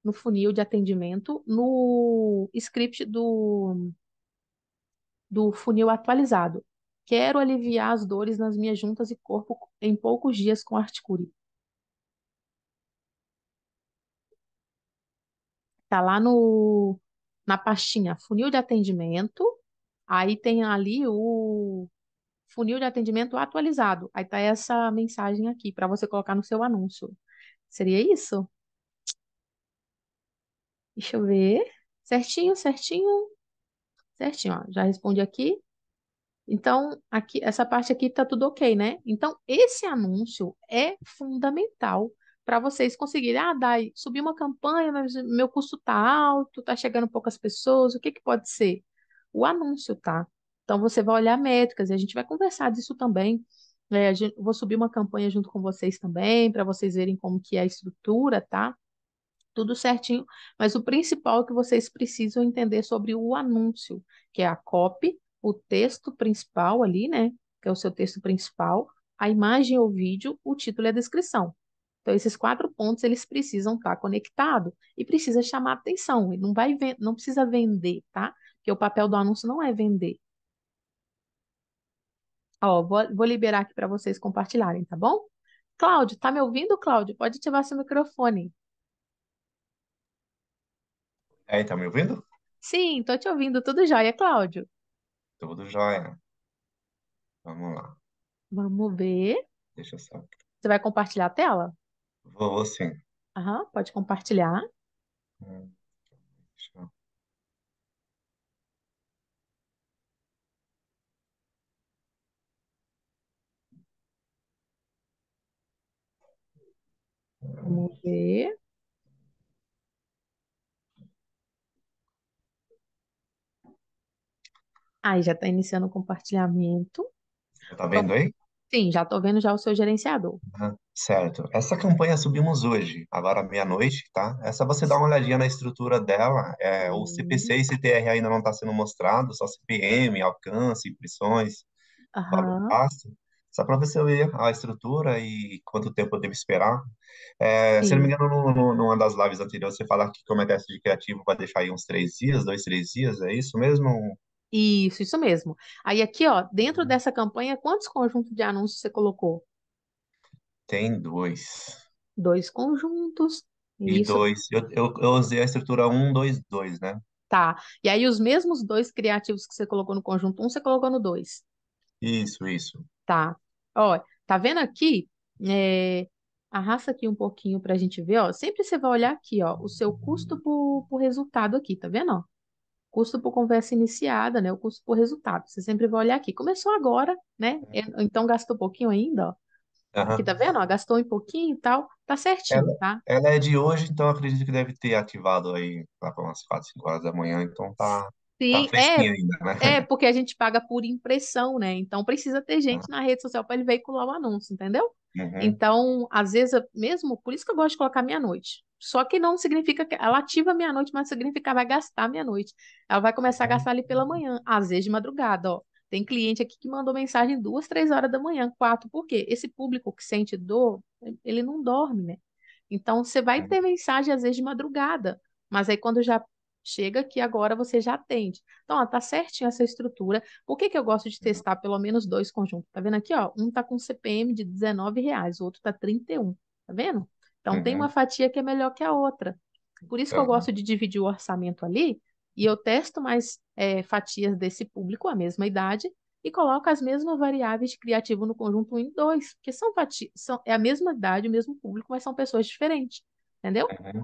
no funil de atendimento, no script do, do funil atualizado. Quero aliviar as dores nas minhas juntas e corpo em poucos dias com Articuri. Tá lá no, na pastinha funil de atendimento, aí tem ali o funil de atendimento atualizado. Aí tá essa mensagem aqui para você colocar no seu anúncio. Seria isso? Deixa eu ver. Certinho, certinho. Certinho, ó. Já respondi aqui. Então, aqui, essa parte aqui tá tudo ok, né? Então, esse anúncio é fundamental para vocês conseguirem. Ah, Dai, subi uma campanha, mas meu custo tá alto, tá chegando poucas pessoas. O que que pode ser? O anúncio, tá? Então, você vai olhar métricas e a gente vai conversar disso também. É, gente, vou subir uma campanha junto com vocês também, para vocês verem como que é a estrutura, tá? Tudo certinho, mas o principal é que vocês precisam entender sobre o anúncio, que é a copy, o texto principal ali, né? Que é o seu texto principal, a imagem ou vídeo, o título e a descrição. Então, esses quatro pontos, eles precisam estar tá conectados e precisa chamar atenção. Ele não, vai, não precisa vender, tá? Porque o papel do anúncio não é vender. Ó, vou, vou liberar aqui para vocês compartilharem, tá bom? Cláudio, tá me ouvindo, Cláudio? Pode ativar seu microfone. Aí, tá me ouvindo? Sim, tô te ouvindo. Tudo jóia, Cláudio? Tudo jóia. Vamos lá. Vamos ver. Deixa eu só. Você vai compartilhar a tela? Vou, sim. Aham, pode compartilhar. Hum, deixa eu... Vamos ver. Aí já está iniciando o compartilhamento. está vendo aí? Sim, já estou vendo já o seu gerenciador. Ah, certo. Essa campanha subimos hoje, agora meia-noite, tá? Essa você dá uma olhadinha na estrutura dela. É, o CPC uhum. e CTR ainda não está sendo mostrado, só CPM, alcance, impressões, Aham. passo só para você ver a estrutura e quanto tempo eu devo esperar. É, se não me engano, no, no, numa das lives anteriores, você falar que como é teste de criativo vai deixar aí uns três dias, dois, três dias, é isso mesmo? Isso, isso mesmo. Aí aqui, ó, dentro uhum. dessa campanha, quantos conjuntos de anúncios você colocou? Tem dois. Dois conjuntos. E isso. dois. Eu, eu, eu usei a estrutura 1, 2, 2, né? Tá. E aí, os mesmos dois criativos que você colocou no conjunto 1, um, você colocou no 2. Isso, isso. Tá. Ó, tá vendo aqui? É, arrasta aqui um pouquinho para a gente ver, ó. Sempre você vai olhar aqui, ó, o seu custo por, por resultado aqui, tá vendo, ó? Custo por conversa iniciada, né? O custo por resultado. Você sempre vai olhar aqui. Começou agora, né? Uhum. É, então gastou pouquinho ainda, ó. Aqui, tá vendo? Ó, gastou um pouquinho e tal. Tá certinho, Ela, tá? ela é de hoje, então acredito que deve ter ativado aí lá tá, para umas 4, 5 horas da manhã, então tá, Tá Sim, é, ainda, né? é, porque a gente paga por impressão, né? Então precisa ter gente ah. na rede social para ele veicular o anúncio, entendeu? Uhum. Então, às vezes, mesmo, por isso que eu gosto de colocar meia-noite. Só que não significa que ela ativa meia-noite, mas significa que vai gastar meia-noite. Ela vai começar a uhum. gastar ali pela manhã, às vezes de madrugada, ó. Tem cliente aqui que mandou mensagem duas, três horas da manhã, quatro. Por quê? Esse público que sente dor, ele não dorme, né? Então, você vai uhum. ter mensagem às vezes de madrugada. Mas aí, quando já Chega que agora você já atende. Então, ó, tá certinho essa estrutura. Por que, que eu gosto de uhum. testar pelo menos dois conjuntos? Tá vendo aqui, ó? Um tá com CPM de 19 reais, o outro tá 31. Tá vendo? Então, uhum. tem uma fatia que é melhor que a outra. Por isso que eu uhum. gosto de dividir o orçamento ali e eu testo mais é, fatias desse público, a mesma idade, e coloco as mesmas variáveis de criativo no conjunto 1 e 2, porque são, fatias, são é a mesma idade, o mesmo público, mas são pessoas diferentes. Entendeu? Uhum.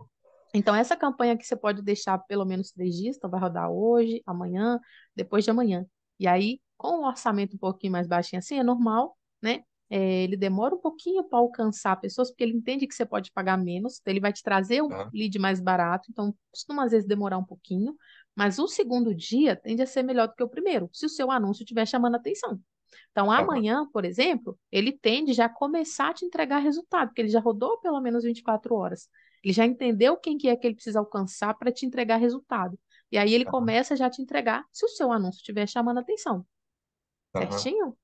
Então, essa campanha que você pode deixar pelo menos três dias, então vai rodar hoje, amanhã, depois de amanhã. E aí, com o um orçamento um pouquinho mais baixinho assim, é normal, né? É, ele demora um pouquinho para alcançar pessoas, porque ele entende que você pode pagar menos, então ele vai te trazer um ah. lead mais barato, então costuma às vezes demorar um pouquinho, mas o segundo dia tende a ser melhor do que o primeiro, se o seu anúncio estiver chamando atenção. Então, tá amanhã, por exemplo, ele tende já a começar a te entregar resultado, porque ele já rodou pelo menos 24 horas. Ele já entendeu quem que é que ele precisa alcançar para te entregar resultado. E aí ele uhum. começa já a te entregar se o seu anúncio estiver chamando atenção. Uhum. Certinho?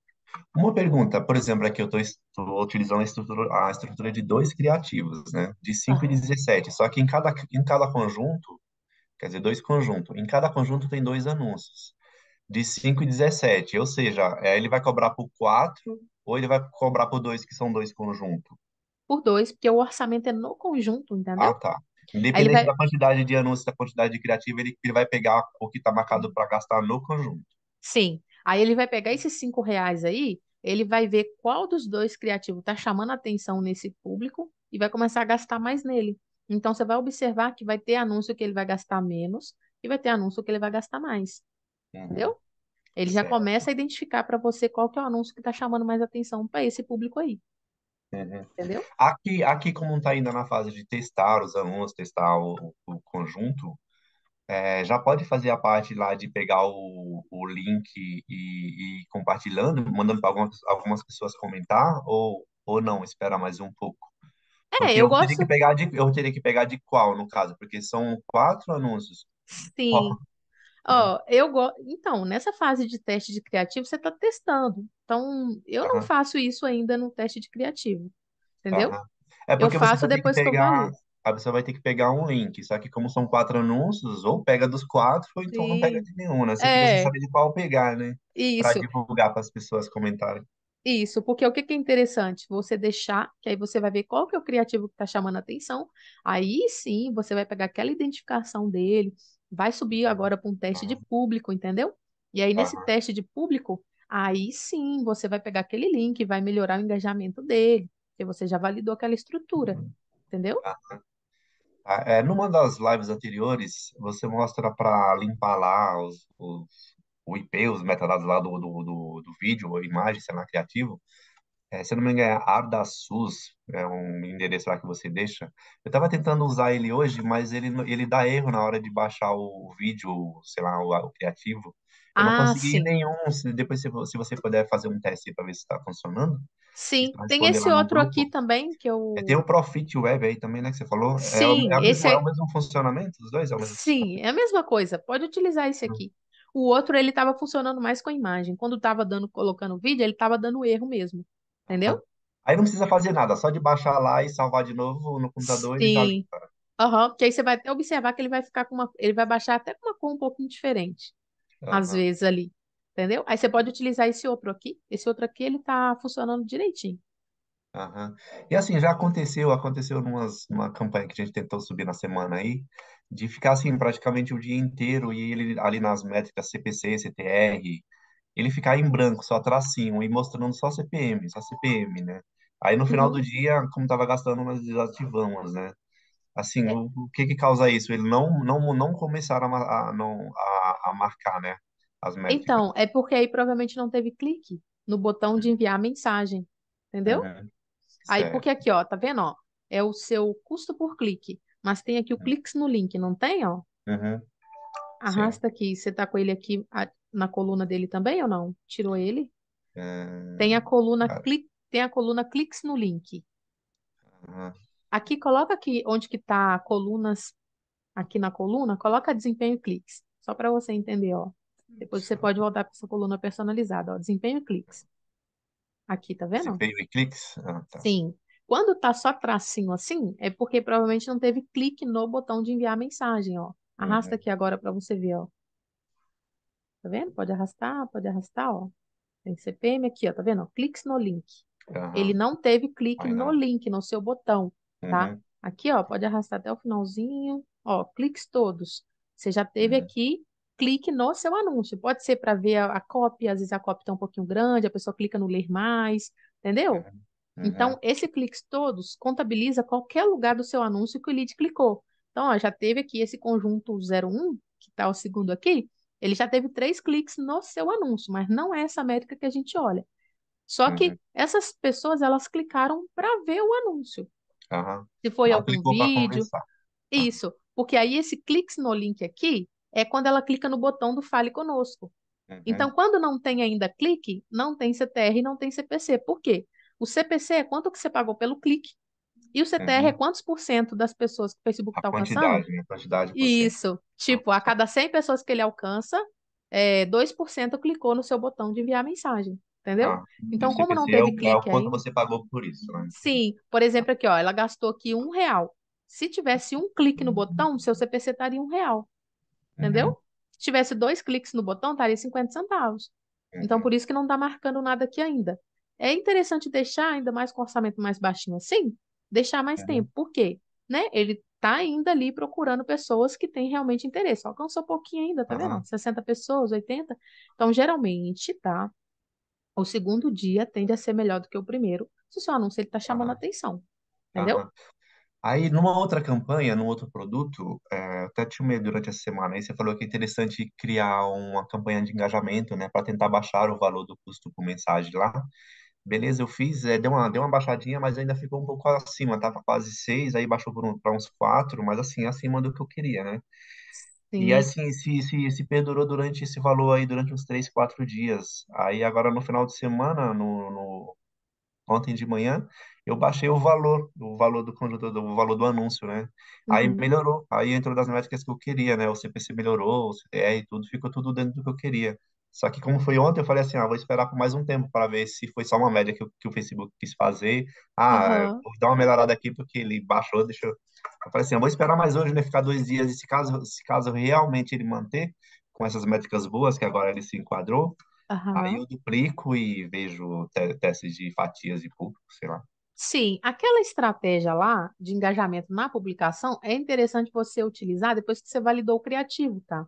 Uma pergunta, por exemplo, aqui eu estou utilizando a estrutura, a estrutura, de dois criativos, né? De 5 uhum. e 17. Só que em cada, em cada conjunto, quer dizer, dois conjuntos, em cada conjunto tem dois anúncios. De 5 e 17. Ou seja, é, ele vai cobrar por 4 ou ele vai cobrar por dois, que são dois conjuntos? por dois, porque o orçamento é no conjunto, entendeu? Ah, tá. Independente vai... da quantidade de anúncios, da quantidade de criativa, ele, ele vai pegar o que está marcado para gastar no conjunto. Sim. Aí ele vai pegar esses cinco reais aí, ele vai ver qual dos dois criativos está chamando atenção nesse público e vai começar a gastar mais nele. Então você vai observar que vai ter anúncio que ele vai gastar menos e vai ter anúncio que ele vai gastar mais. Uhum. Entendeu? Ele certo. já começa a identificar para você qual que é o anúncio que está chamando mais atenção para esse público aí. Uhum. Entendeu? Aqui, aqui como está ainda na fase de testar os alunos, testar o, o conjunto, é, já pode fazer a parte lá de pegar o, o link e, e compartilhando, mandando para algumas, algumas pessoas comentar, ou, ou não, espera mais um pouco. É, eu, eu gosto. Teria que pegar de, eu teria que pegar de qual, no caso, porque são quatro anúncios. Sim. Qual, Ó, eu gosto. Então, nessa fase de teste de criativo, você está testando. Então, eu não faço isso ainda no teste de criativo. Entendeu? É porque você faço vai ter que depois que pegar, a pessoa vai ter que pegar um link, só que como são quatro anúncios, ou pega dos quatro, ou então não pega de nenhum, né? Você precisa É, saber de qual pegar, né? Pra isso. divulgar para as pessoas comentarem. Isso, porque o que que é interessante? Você deixar, que aí você vai ver qual que é o criativo que está chamando a atenção, aí sim você vai pegar aquela identificação dele, vai subir agora para um teste de público, entendeu? E aí, nesse teste de público, aí sim você vai pegar aquele link, vai melhorar o engajamento dele, porque você já validou aquela estrutura, uhum. entendeu? Ah, é, numa das lives anteriores, você mostra para limpar lá os, os, o IP, os metadados lá do, do, do, do vídeo, ou imagem, sei lá, criativo. É, se eu não me engano, é Ardasus, é um endereço lá que você deixa. Eu estava tentando usar ele hoje, mas ele, ele dá erro na hora de baixar o vídeo, sei lá, o, o criativo. Eu ah, não consegui sim. nenhum. Depois, se, se você puder fazer um teste para ver se está funcionando. Sim, tem esse outro grupo. aqui também que eu. É, tem o Profit Web aí também, né? Que você falou. É sim, é, é, é... é o mesmo funcionamento? Os dois? É o mesmo... Sim, é a mesma coisa. Pode utilizar esse hum. aqui. O outro, ele estava funcionando mais com a imagem. Quando estava dando, colocando o vídeo, ele estava dando erro mesmo. Entendeu? Aí não precisa fazer nada, só de baixar lá e salvar de novo no computador e tá Sim. Aham, porque aí você vai até observar que ele vai ficar com uma. Ele vai baixar até com uma cor um pouquinho diferente, às vezes ali. Entendeu? Aí você pode utilizar esse outro aqui. Esse outro aqui, ele tá funcionando direitinho. Aham. E assim, já aconteceu, aconteceu numas, numa campanha que a gente tentou subir na semana aí, de ficar assim praticamente o dia inteiro e ele ali nas métricas CPC, CTR, ele ficar em branco, só tracinho, e mostrando só CPM, só CPM, né? Aí no final uhum. do dia, como tava gastando, nós desativamos, né? Assim, é. o, o, que que causa isso? Ele não, não, não começaram a, a, não, a, a marcar, né? As métricas. Então, é porque aí provavelmente não teve clique no botão de enviar mensagem, entendeu? Uhum. Aí, porque aqui, ó, tá vendo, ó? É o seu custo por clique, mas tem aqui o uhum. cliques no link, não tem, ó? Uhum. Arrasta Sim. aqui, você tá com ele aqui na coluna dele também ou não? Tirou ele? É... Tem a coluna ah. tem a coluna cliques no link. Ah. Aqui coloca aqui onde que tá colunas aqui na coluna, coloca desempenho cliques, só para você entender, ó. Depois você pode voltar para essa coluna personalizada, ó, desempenho e cliques. Aqui, tá vendo? Desempenho e cliques? Ah, tá. Sim. Quando tá só tracinho assim, é porque provavelmente não teve clique no botão de enviar mensagem, ó. Arrasta uhum. aqui agora para você ver, ó. Tá vendo? Pode arrastar, pode arrastar, ó. Tem CPM aqui, ó, tá vendo? Cliques no link. Uhum. Ele não teve clique no link, no seu botão, tá? Uhum. Aqui, ó, pode arrastar até o finalzinho. Ó, cliques todos. Você já teve uhum. aqui clique no seu anúncio. Pode ser para ver a, a às vezes a cópia está um pouquinho grande, a pessoa clica no ler mais, entendeu? É. Então, uhum. esse cliques todos contabiliza qualquer lugar do seu anúncio que o lead clicou. Então, ó, já teve aqui esse conjunto 01, que tá o segundo aqui, ele já teve três cliques no seu anúncio, mas não é essa métrica que a gente olha. Só uhum. que essas pessoas, elas clicaram para ver o anúncio. Uhum. Se foi ela algum vídeo. Ah. Isso. Porque aí esse clique no link aqui é quando ela clica no botão do Fale Conosco. Uhum. Então, quando não tem ainda clique, não tem CTR, não tem CPC. Por quê? O CPC é quanto que você pagou pelo clique. E o CTR é uhum. é quantos por cento das pessoas que o Facebook está alcançando? Quantidade, né? Quantidade. Isso. Tipo, a cada 100 pessoas que ele alcança, é, 2% clicou no seu botão de enviar mensagem. Entendeu? Ah, então, tipo como não assim, teve é o, clique é o quanto você pagou por isso, né? Sim. Por exemplo, aqui, ó, ela gastou aqui um real. Se tivesse um clique no botão, seu CPC estaria um real. Entendeu? Uhum. Se tivesse dois cliques no botão, estaria 50 centavos. Então, uhum. Então, por isso que não está marcando nada aqui ainda. É interessante deixar ainda mais com orçamento mais baixinho assim, deixar mais é. tempo. Por quê? Né? Ele tá ainda ali procurando pessoas que têm realmente interesse. Alcançou pouquinho ainda, tá uhum. vendo? 60 pessoas, 80. Então, geralmente, tá? O segundo dia tende a ser melhor do que o primeiro, se o seu anúncio ele tá chamando uhum. atenção. Entendeu? Uhum. Aí, numa outra campanha, num outro produto, é, até te meio durante a semana, aí você falou que é interessante criar uma campanha de engajamento, né, para tentar baixar o valor do custo por mensagem lá. Beleza, eu fiz, é, deu uma, deu uma baixadinha, mas ainda ficou um pouco acima, tava quase seis, aí baixou para uns quatro, mas assim, acima do que eu queria, né? E assim, se, se, se perdurou durante esse valor aí, durante uns três, quatro dias. Aí agora no final de semana, no, no- ontem de manhã, eu baixei o valor, o valor do o valor do anúncio, né? Aí uhum. melhorou, aí entrou das métricas que eu queria, né? O CPC melhorou, o CTR e tudo, ficou tudo dentro do que eu queria. Só que como foi ontem, eu falei assim, ah, vou esperar por mais um tempo para ver se foi só uma média que, o, que o Facebook quis fazer. Ah, Uhum. vou dar uma melhorada aqui porque ele baixou, deixa eu... Eu falei assim, eu ah, vou esperar mais hoje, né? Ficar dois dias. E se caso, se caso realmente ele manter com essas métricas boas, que agora ele se enquadrou, aí eu duplico e vejo testes de fatias e público, sei lá. Sim, aquela estratégia lá de engajamento na publicação é interessante você utilizar depois que você validou o criativo, tá?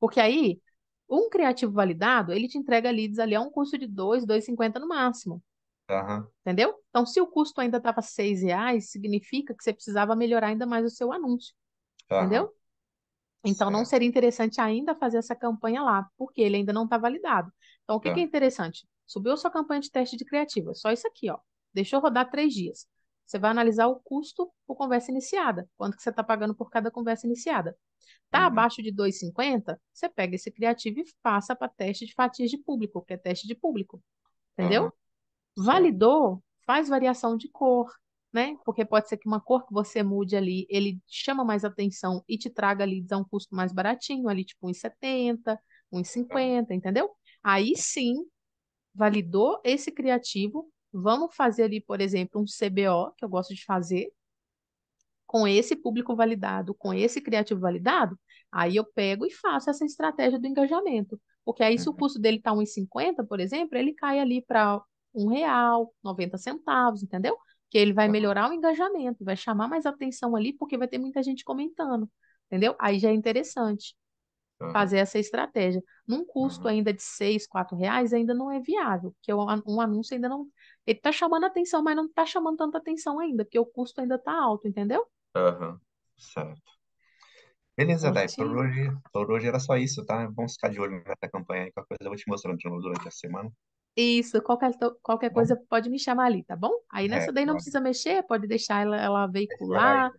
Porque aí um criativo validado, ele te entrega leads ali a um custo de 2, 2,50 no máximo. Uhum. Entendeu? Então, se o custo ainda estava 6 reais, significa que você precisava melhorar ainda mais o seu anúncio. Uhum. Entendeu? Então, certo. não seria interessante ainda fazer essa campanha lá, porque ele ainda não está validado. Então, o que, uhum. que é interessante? Subiu sua campanha de teste de criativa, só isso aqui, ó. Deixou rodar três dias. Você vai analisar o custo por conversa iniciada, quanto que você está pagando por cada conversa iniciada. Está uhum. abaixo de 2,50? Você pega esse criativo e passa para teste de fatias de público, que é teste de público. Entendeu? Uhum. Validou, faz variação de cor, né? Porque pode ser que uma cor que você mude ali, ele chama mais atenção e te traga ali a um custo mais baratinho, ali tipo 1,70, 1,50, entendeu? Aí sim, validou esse criativo, Vamos fazer ali, por exemplo, um CBO, que eu gosto de fazer, com esse público validado, com esse criativo validado, aí eu pego e faço essa estratégia do engajamento. Porque aí, se o uhum. custo dele está 1,50, por exemplo, ele cai ali para um real, centavos, entendeu? Que ele vai melhorar o engajamento, vai chamar mais atenção ali, porque vai ter muita gente comentando, entendeu? Aí já é interessante fazer essa estratégia. Num custo ainda de R$6, R$4, reais, ainda não é viável, porque um anúncio ainda não ele tá chamando atenção, mas não tá chamando tanta atenção ainda, porque o custo ainda tá alto, entendeu? Aham, uhum, certo. Beleza, então, Dai, por hoje, por hoje era só isso, tá? Vamos ficar de olho nessa campanha aí, qualquer coisa eu vou te mostrando de novo durante a semana. Isso, qualquer, qualquer coisa pode me chamar ali, tá bom? Aí é, nessa é, daí não pode. precisa mexer, pode deixar ela, ela veicular.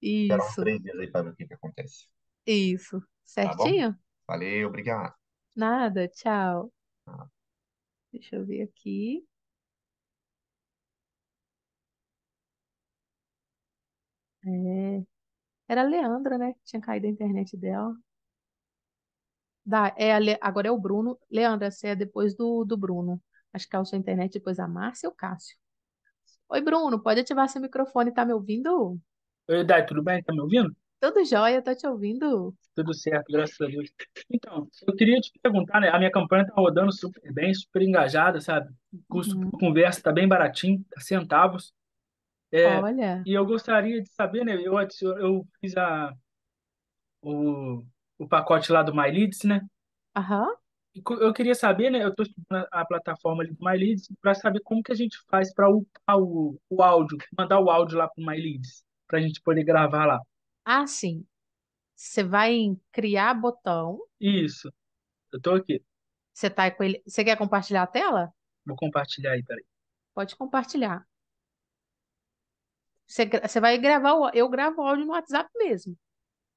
Isso. três dias aí pra ver o que, que acontece. Isso, tá certinho? Tá Valeu, obrigado. Nada, tchau. Ah. Deixa eu ver aqui. É. Era a Leandra, né? Tinha caído a internet dela. Dá, é a Le- Agora é o Bruno. Leandra, você é depois do, do Bruno. Acho que é a sua internet, depois a Márcia e o Cássio. Oi, Bruno, pode ativar seu microfone, tá me ouvindo? Oi, Dai, tudo bem? Tá me ouvindo? Tudo jóia, tá te ouvindo? Tudo certo, graças a Deus. Então, eu queria te perguntar, né? A minha campanha tá rodando super bem, super engajada, sabe? O custo por uhum. conversa tá bem baratinho, tá centavos. É, Olha, e eu gostaria de saber, né? Eu, eu fiz a, o, o pacote lá do MyLeads, né? aham. eu queria saber, né? Eu estou estudando a plataforma ali do MyLeads para saber como que a gente faz para upar o, o áudio, mandar o áudio lá para o MyLeads, para a gente poder gravar lá. Ah, sim. Você vai em criar botão. Isso, eu estou aqui. Você tá com ele. Você quer compartilhar a tela? Vou compartilhar aí, peraí. Pode compartilhar. Você, vai gravar, o, eu gravo o áudio no WhatsApp mesmo.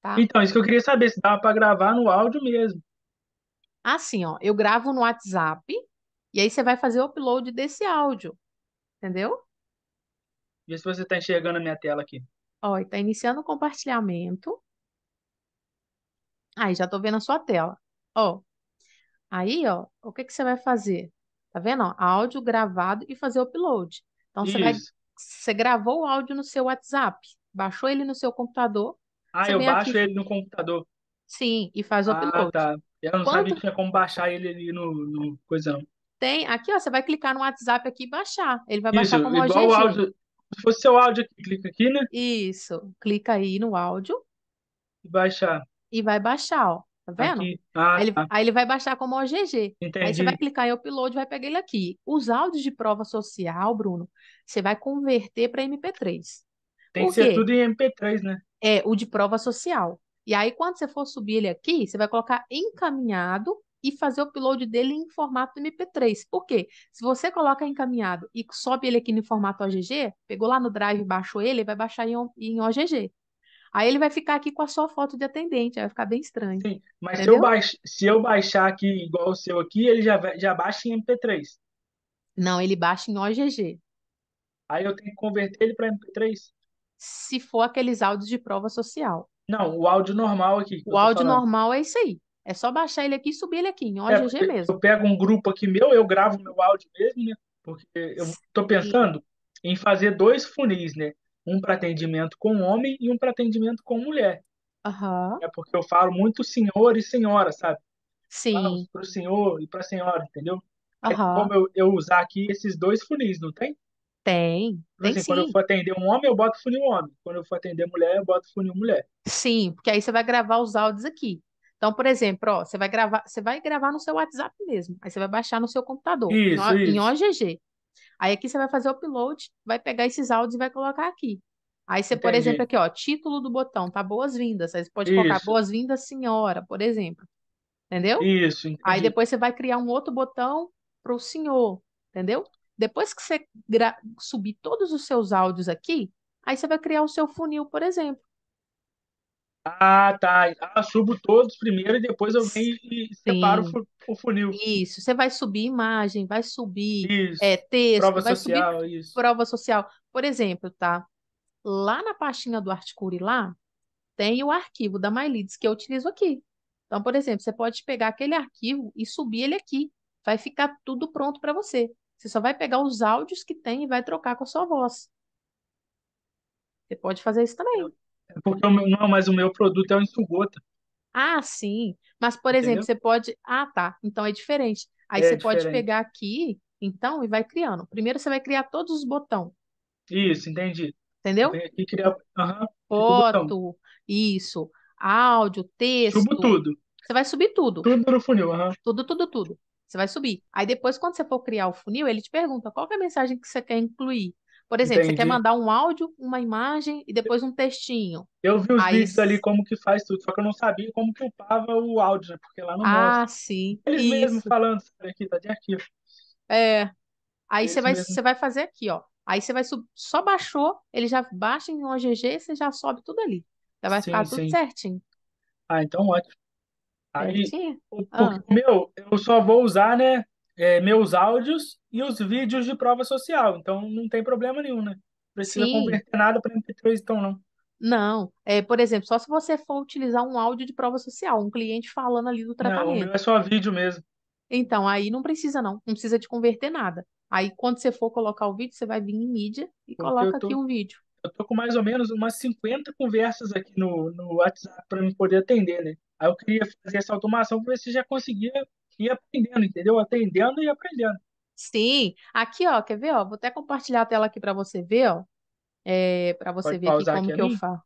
Tá? Então, isso que eu queria saber, se dava para gravar no áudio mesmo. Assim, ó, eu gravo no WhatsApp e aí você vai fazer o upload desse áudio. Entendeu? Vê se você está enxergando a minha tela aqui. Ó, está iniciando o compartilhamento. Aí, já estou vendo a sua tela. Ó, aí, ó, o que, que você vai fazer? Tá vendo? Ó, áudio gravado e fazer o upload. Então, Isso. você vai você gravou o áudio no seu WhatsApp, baixou ele no seu computador. Ah, eu baixo ele no computador. Sim, e faz o ah, tá. Eu não Quanto... sabia que tinha como baixar ele ali no, no coisão. Tem, aqui ó, você vai clicar no WhatsApp aqui e baixar. Ele vai Isso, baixar como igual é o áudio. Se fosse seu áudio aqui, clica aqui, né? Isso, clica aí no áudio. E baixar. E vai baixar, ó. Tá vendo? Ah, ele, tá. Aí ele vai baixar como OGG. Entendi. Aí você vai clicar em upload, vai pegar ele aqui. Os áudios de prova social, Bruno, você vai converter para MP3. Tem Por que quê? ser tudo em MP3, né? É, o de prova social. E aí, quando você for subir ele aqui, você vai colocar encaminhado e fazer o upload dele em formato MP3. Por quê? Se você coloca encaminhado e sobe ele aqui no formato OGG, pegou lá no Drive, baixou ele, vai baixar em, em OGG. Aí ele vai ficar aqui com a sua foto de atendente, aí vai ficar bem estranho. Sim, mas se eu, baix, se eu, baixar aqui igual o seu aqui, ele já, já baixa em MP3. Não, ele baixa em OGG. Aí eu tenho que converter ele para MP3? Se for aqueles áudios de prova social. Não, o áudio normal aqui. O áudio normal é isso aí. É só baixar ele aqui e subir ele aqui, em OGG é, mesmo. Eu pego um grupo aqui meu, eu gravo meu áudio mesmo, né? Porque eu estou pensando em fazer dois funis, né? um para atendimento com homem e um para atendimento com mulher. Uhum. É porque eu falo muito senhor e senhora, sabe? Sim. Para o senhor e para a senhora, entendeu? Uhum. É como eu, eu, usar aqui esses dois funis, não tem? Tem, tipo tem assim, sim. Quando eu for atender um homem, eu boto funil homem. Quando eu for atender mulher, eu boto funil mulher. Sim, porque aí você vai gravar os áudios aqui. Então, por exemplo, ó, você vai gravar, você vai gravar no seu WhatsApp mesmo. Aí você vai baixar no seu computador, isso, isso. em OGG. Aí aqui você vai fazer o upload, vai pegar esses áudios e vai colocar aqui. Aí você, Entendi. por exemplo, aqui, ó, título do botão, tá? Boas-vindas. Aí você pode Isso. colocar boas-vindas, senhora, por exemplo. Entendeu? Isso. Entendi. Aí depois você vai criar um outro botão para o senhor, entendeu? Depois que você subir todos os seus áudios aqui, aí você vai criar o seu funil, por exemplo. Ah, tá. Ah, subo todos primeiro e depois eu venho e separo o funil. Isso. Você vai subir imagem, vai subir isso. é, texto, prova vai social, subir isso. prova social. Por exemplo, tá? Lá na pastinha do Articuri lá, tem o arquivo da MyLeads que eu utilizo aqui. Então, por exemplo, você pode pegar aquele arquivo e subir ele aqui. Vai ficar tudo pronto para você. Você só vai pegar os áudios que tem e vai trocar com a sua voz. Você pode fazer isso também. Porque o meu, não, mas o meu produto é o enxugota. Ah, sim. Mas, por Entendeu? exemplo, você pode. Ah, tá. Então é diferente. Aí é você diferente. pode pegar aqui, então, e vai criando. Primeiro você vai criar todos os botões. Isso, entendi. Entendeu? criar. Uhum, Foto, isso. Áudio, texto. tudo. Você vai subir tudo. Tudo no funil, aham. Tudo, tudo, tudo. Você vai subir. Aí depois, quando você for criar o funil, ele te pergunta qual é a mensagem que você quer incluir. Por exemplo, Entendi. você quer mandar um áudio, uma imagem e depois um textinho. Eu vi os Aí... vídeos ali como que faz tudo, só que eu não sabia como que upava o áudio, né? Porque lá não mostra. Ah, sim. Eles isso. mesmos falando, sabe aqui, tá de arquivo. É. Aí você vai, você vai fazer aqui, ó. Aí você vai sub... só baixou, ele já baixa em um OGG e você já sobe tudo ali. Já vai sim, ficar tudo certinho. Ah, então ótimo. Aí, Ah. o meu, eu só vou usar, né? é, meus áudios e os vídeos de prova social. Então não tem problema nenhum, né? Precisa Sim. converter nada para MP3, então não. Não, é, por exemplo, só se você for utilizar um áudio de prova social, um cliente falando ali do tratamento. Não, o meu é só vídeo mesmo. Então, aí não precisa não, não precisa de converter nada. Aí quando você for colocar o vídeo, você vai vir em mídia e Porque coloca tô, aqui o um vídeo. Eu tô com mais ou menos umas 50 conversas aqui no, no WhatsApp para me poder atender, né? Aí eu queria fazer essa automação para ver se já conseguia e aprendendo, entendeu? Atendendo e aprendendo. Sim. Aqui, ó, quer ver? Ó, vou até compartilhar a tela aqui para você ver, ó. É, para você Pode ver aqui como aqui que eu faço.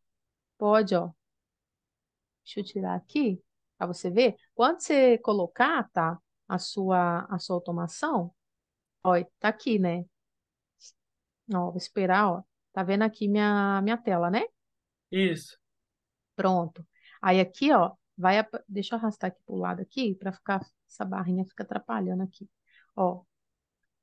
Pode, ó. Deixa eu tirar aqui para você ver. Quando você colocar, tá, a sua a sua automação, ó, tá aqui, né? Ó, vou esperar, ó. Tá vendo aqui minha minha tela, né? Isso. Pronto. Aí aqui, ó, Vai, deixa eu arrastar aqui pro lado aqui, para ficar, essa barrinha fica atrapalhando aqui. Ó,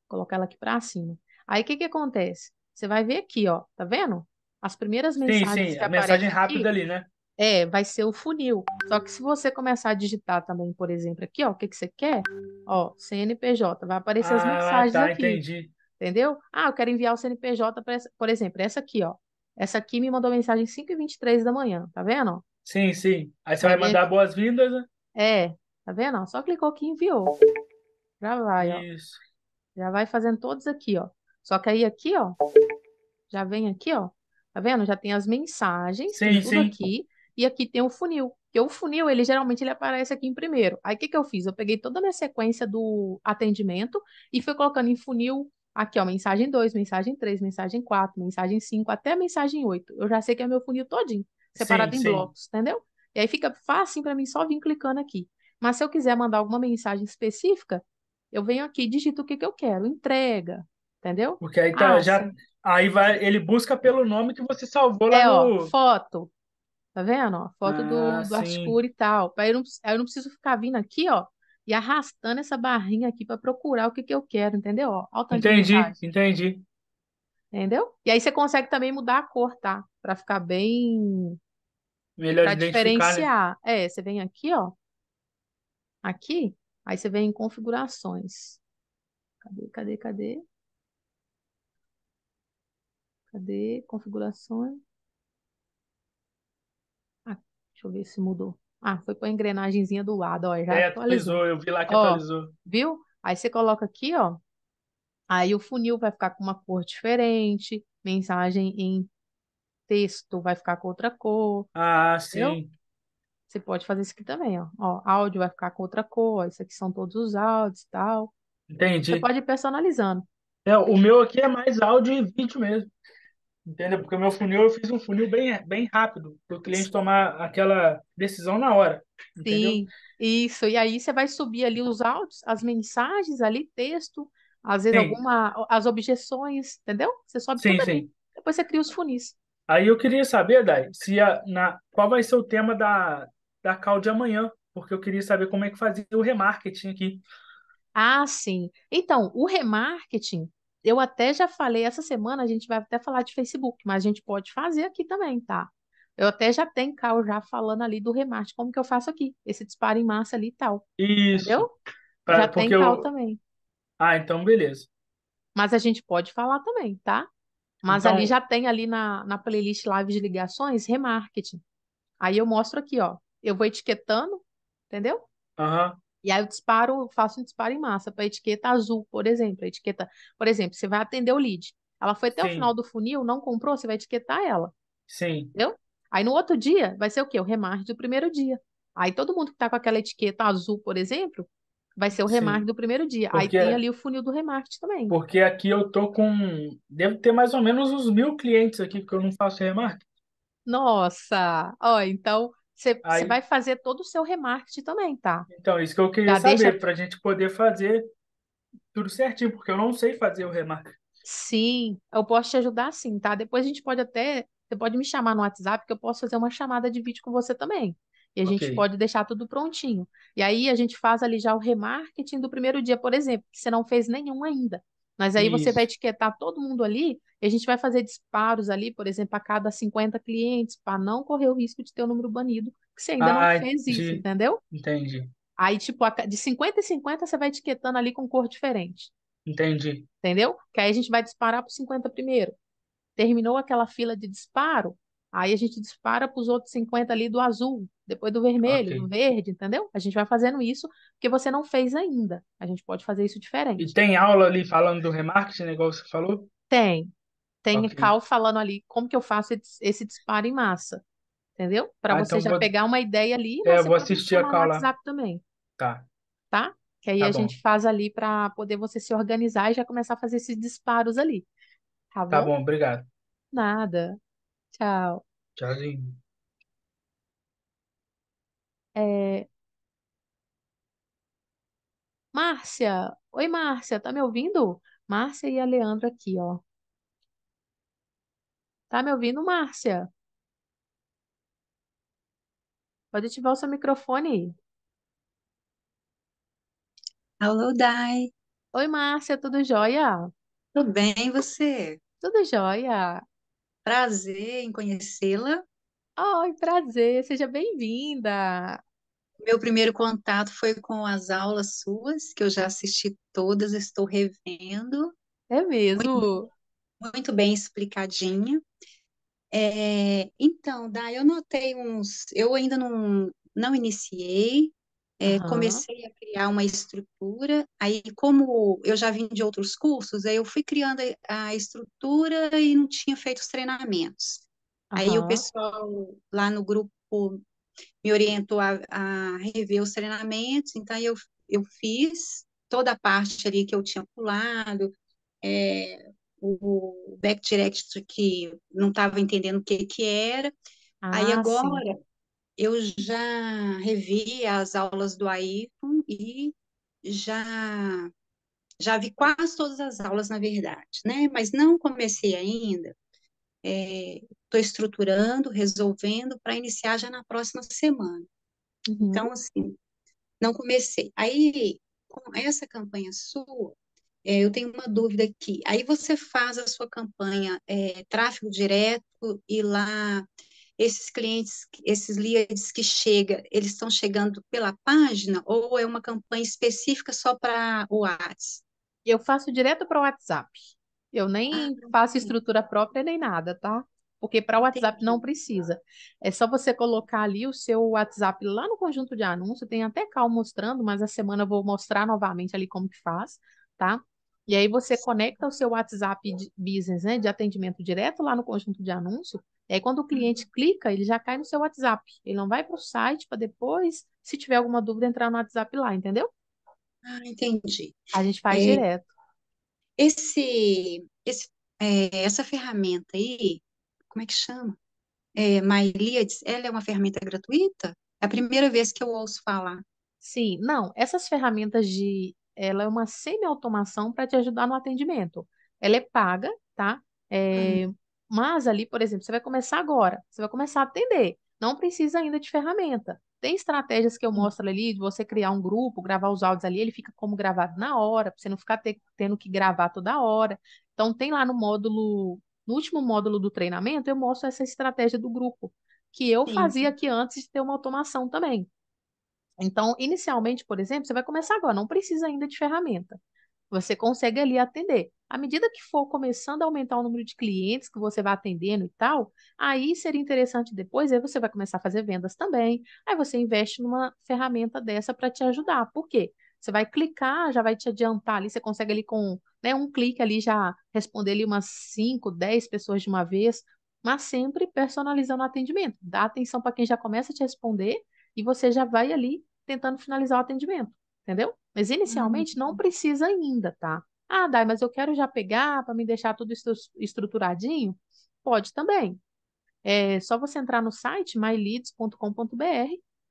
colocar ela aqui para cima. Aí, o que que acontece? Você vai ver aqui, ó, tá vendo? As primeiras mensagens sim, sim, que a mensagem rápida aqui, ali, né? É, vai ser o funil. Só que se você começar a digitar também, por exemplo, aqui, ó, o que que você quer? Ó, CNPJ, vai aparecer ah, as mensagens tá, aqui. entendi. Entendeu? Ah, eu quero enviar o CNPJ para, por exemplo, essa aqui, ó. Essa aqui me mandou mensagem 5h23 da manhã, tá vendo? Sim, sim. Aí você tá vai vendo? mandar boas-vindas, né? É, tá vendo? Só clicou aqui e enviou. Já vai, ó. Isso. Já vai fazendo todos aqui, ó. Só que aí aqui, ó, já vem aqui, ó. Tá vendo? Já tem as mensagens, sim, tem tudo sim. aqui. E aqui tem o funil. Porque o funil, ele geralmente ele aparece aqui em primeiro. Aí o que, que eu fiz? Eu peguei toda a minha sequência do atendimento e fui colocando em funil aqui, ó, mensagem 2, mensagem 3, mensagem 4, mensagem 5, até a mensagem 8. Eu já sei que é meu funil todinho separado sim, em sim. blocos, entendeu? E aí fica fácil para mim só vir clicando aqui. Mas se eu quiser mandar alguma mensagem específica, eu venho aqui, digito o que, que eu quero, entrega, entendeu? Porque aí tá, ah, já sim. aí vai, ele busca pelo nome que você salvou lá é, no ó, foto. Tá vendo? Ó, foto ah, do, do Articura e tal. Aí eu, não, aí eu não preciso ficar vindo aqui, ó, e arrastando essa barrinha aqui para procurar o que, que eu quero, entendeu? Ó, entendi, entendi. Entendeu? E aí você consegue também mudar a cor, tá? Pra ficar bem. Melhor pra né? diferenciar. Né? É, você vem aqui, ó. Aqui. Aí você vem em configurações. Cadê, cadê, cadê? Cadê? Configurações. Ah, deixa eu ver se mudou. Ah, foi com a engrenagemzinha do lado, ó. Já é, atualizou. atualizou, eu vi lá que ó, atualizou. Viu? Aí você coloca aqui, ó, Aí o funil vai ficar com uma cor diferente, mensagem em texto vai ficar com outra cor. Ah, entendeu? sim. Você pode fazer isso aqui também, ó. ó. Áudio vai ficar com outra cor, isso aqui são todos os áudios e tal. Entendi. Você pode ir personalizando. É, o meu aqui é mais áudio e vídeo mesmo. Entendeu? Porque o meu funil, eu fiz um funil bem, bem rápido, para o cliente tomar aquela decisão na hora. Entendeu? Sim, isso. E aí você vai subir ali os áudios, as mensagens ali, texto, às vezes, sim. alguma, as objeções, entendeu? Você sobe sim, tudo sim. ali. Depois você cria os funis. Aí eu queria saber, Dai, se a, na, qual vai ser o tema da, da call de amanhã, porque eu queria saber como é que fazia o remarketing aqui. Ah, sim. Então, o remarketing, eu até já falei, essa semana a gente vai até falar de Facebook, mas a gente pode fazer aqui também, tá? Eu até já tenho cal já falando ali do remarketing, como que eu faço aqui, esse disparo em massa ali e tal. Isso. Pra, já tem cal eu, também. Ah, então beleza. Mas a gente pode falar também, tá? Mas então... ali já tem ali na, na playlist live de ligações, remarketing. Aí eu mostro aqui, ó. Eu vou etiquetando, entendeu? Aham. Uhum. E aí eu disparo, faço um disparo em massa para etiqueta azul, por exemplo. A etiqueta, por exemplo, você vai atender o lead. Ela foi até Sim. o final do funil, não comprou, você vai etiquetar ela. Sim. Entendeu? Aí no outro dia vai ser o quê? O remarketing do primeiro dia. Aí todo mundo que está com aquela etiqueta azul, por exemplo, Vai ser o remarketing do primeiro dia. Porque, Aí tem é- ali o funil do remarketing também. Porque aqui eu tô com. Devo ter mais ou menos uns mil clientes aqui, porque eu não faço remarketing. Nossa! Ó, então você Aí... vai fazer todo o seu remarketing também, tá? Então, isso que eu queria tá, saber, deixa... para a gente poder fazer tudo certinho, porque eu não sei fazer o remarketing. Sim, eu posso te ajudar sim, tá? Depois a gente pode até. Você pode me chamar no WhatsApp, que eu posso fazer uma chamada de vídeo com você também. E a okay. gente pode deixar tudo prontinho. E aí a gente faz ali já o remarketing do primeiro dia, por exemplo, que você não fez nenhum ainda. Mas aí Isso. você vai etiquetar todo mundo ali e a gente vai fazer disparos ali, por exemplo, a cada 50 clientes, para não correr o risco de ter o um número banido, que você ainda ah, não fez isso, entendeu? Entendi. Aí, tipo, de 50 em 50 você vai etiquetando ali com cor diferente. Entendi. Entendeu? Que aí a gente vai disparar para os 50 primeiro. Terminou aquela fila de disparo, aí a gente dispara para os outros 50 ali do azul depois do vermelho, okay. do verde, entendeu? A gente vai fazendo isso porque você não fez ainda. A gente pode fazer isso diferente. E tem aula ali falando do remarketing, negócio né, que você falou? Tem. Tem okay. cal falando ali como que eu faço esse disparo em massa. Entendeu? Para ah, você então já vou... pegar uma ideia ali. É, eu vou assistir a cal lá. WhatsApp também. Tá. Tá? Que aí tá a bom. gente faz ali para poder você se organizar e já começar a fazer esses disparos ali. Tá, tá bom? Tá bom, obrigado. Nada. Tchau. Tchauzinho. É... Márcia, oi Márcia, tá me ouvindo? Márcia e a Leandra aqui, ó. Tá me ouvindo, Márcia? Pode ativar o seu microfone. Alô, Dai. Oi, Márcia, tudo jóia? Tudo bem, e você? Tudo jóia. Prazer em conhecê-la. Oi, prazer, seja bem-vinda. Meu primeiro contato foi com as aulas suas, que eu já assisti todas, estou revendo. É mesmo? Muito, muito bem explicadinha. É, então, Dai, eu notei uns. Eu ainda não, não iniciei, é, uhum. comecei a criar uma estrutura. Aí, como eu já vim de outros cursos, aí eu fui criando a estrutura e não tinha feito os treinamentos. Uhum. Aí o pessoal lá no grupo me orientou a, a rever os treinamentos, então eu, eu fiz toda a parte ali que eu tinha pulado, é, o back direct que não estava entendendo o que, que era. Ah, Aí agora sim. eu já revi as aulas do Ayrton e já já vi quase todas as aulas, na verdade, né? Mas não comecei ainda, estou eh, é, estruturando, resolvendo para iniciar já na próxima semana. Uhum. Então, assim, não comecei. Aí, com essa campanha sua, é, eu tenho uma dúvida aqui. Aí você faz a sua campanha é, tráfego direto e lá esses clientes, esses leads que chega, eles estão chegando pela página ou é uma campanha específica só para o WhatsApp? Eu faço direto para o WhatsApp. Eu nem ah, faço estrutura própria nem nada, tá? Porque para o WhatsApp não precisa. É só você colocar ali o seu WhatsApp lá no conjunto de anúncios. Tem até cal mostrando, mas a semana eu vou mostrar novamente ali como que faz, tá? E aí você conecta o seu WhatsApp Business, né, de atendimento direto lá no conjunto de anúncio. E aí quando o uhum. cliente clica, ele já cai no seu WhatsApp. Ele não vai para o site para depois, se tiver alguma dúvida, entrar no WhatsApp lá, entendeu? Ah, entendi. A gente faz é... direto. Esse, esse é, essa ferramenta aí, como é que chama? É, MyLeads, ela é uma ferramenta gratuita? É a primeira vez que eu ouço falar. Sim, não, essas ferramentas de. Ela é uma semi-automação para te ajudar no atendimento. Ela é paga, tá? É, hum. Mas ali, por exemplo, você vai começar agora, você vai começar a atender. Não precisa ainda de ferramenta. Tem estratégias que eu mostro ali, de você criar um grupo, gravar os áudios ali, ele fica como gravado na hora, pra você não ficar tendo que gravar toda hora. Então, tem lá no módulo, no último módulo do treinamento, eu mostro essa estratégia do grupo, que eu Sim. fazia aqui antes de ter uma automação também. Então, inicialmente, por exemplo, você vai começar agora, não precisa ainda de ferramenta. Você consegue ali atender. À medida que for começando a aumentar o número de clientes que você vai atendendo e tal, aí seria interessante depois, aí você vai começar a fazer vendas também. Aí você investe numa ferramenta dessa para te ajudar. Por quê? Você vai clicar, já vai te adiantar ali, você consegue ali com né, um clique ali já responder ali umas 5, 10 pessoas de uma vez, mas sempre personalizando o atendimento. Dá atenção para quem já começa a te responder e você já vai ali tentando finalizar o atendimento, entendeu? Mas hum, inicialmente hum. não precisa ainda, tá? Ah, Dai, mas eu quero já pegar para me deixar tudo estruturadinho? Pode também. É só você entrar no site myleads.com.br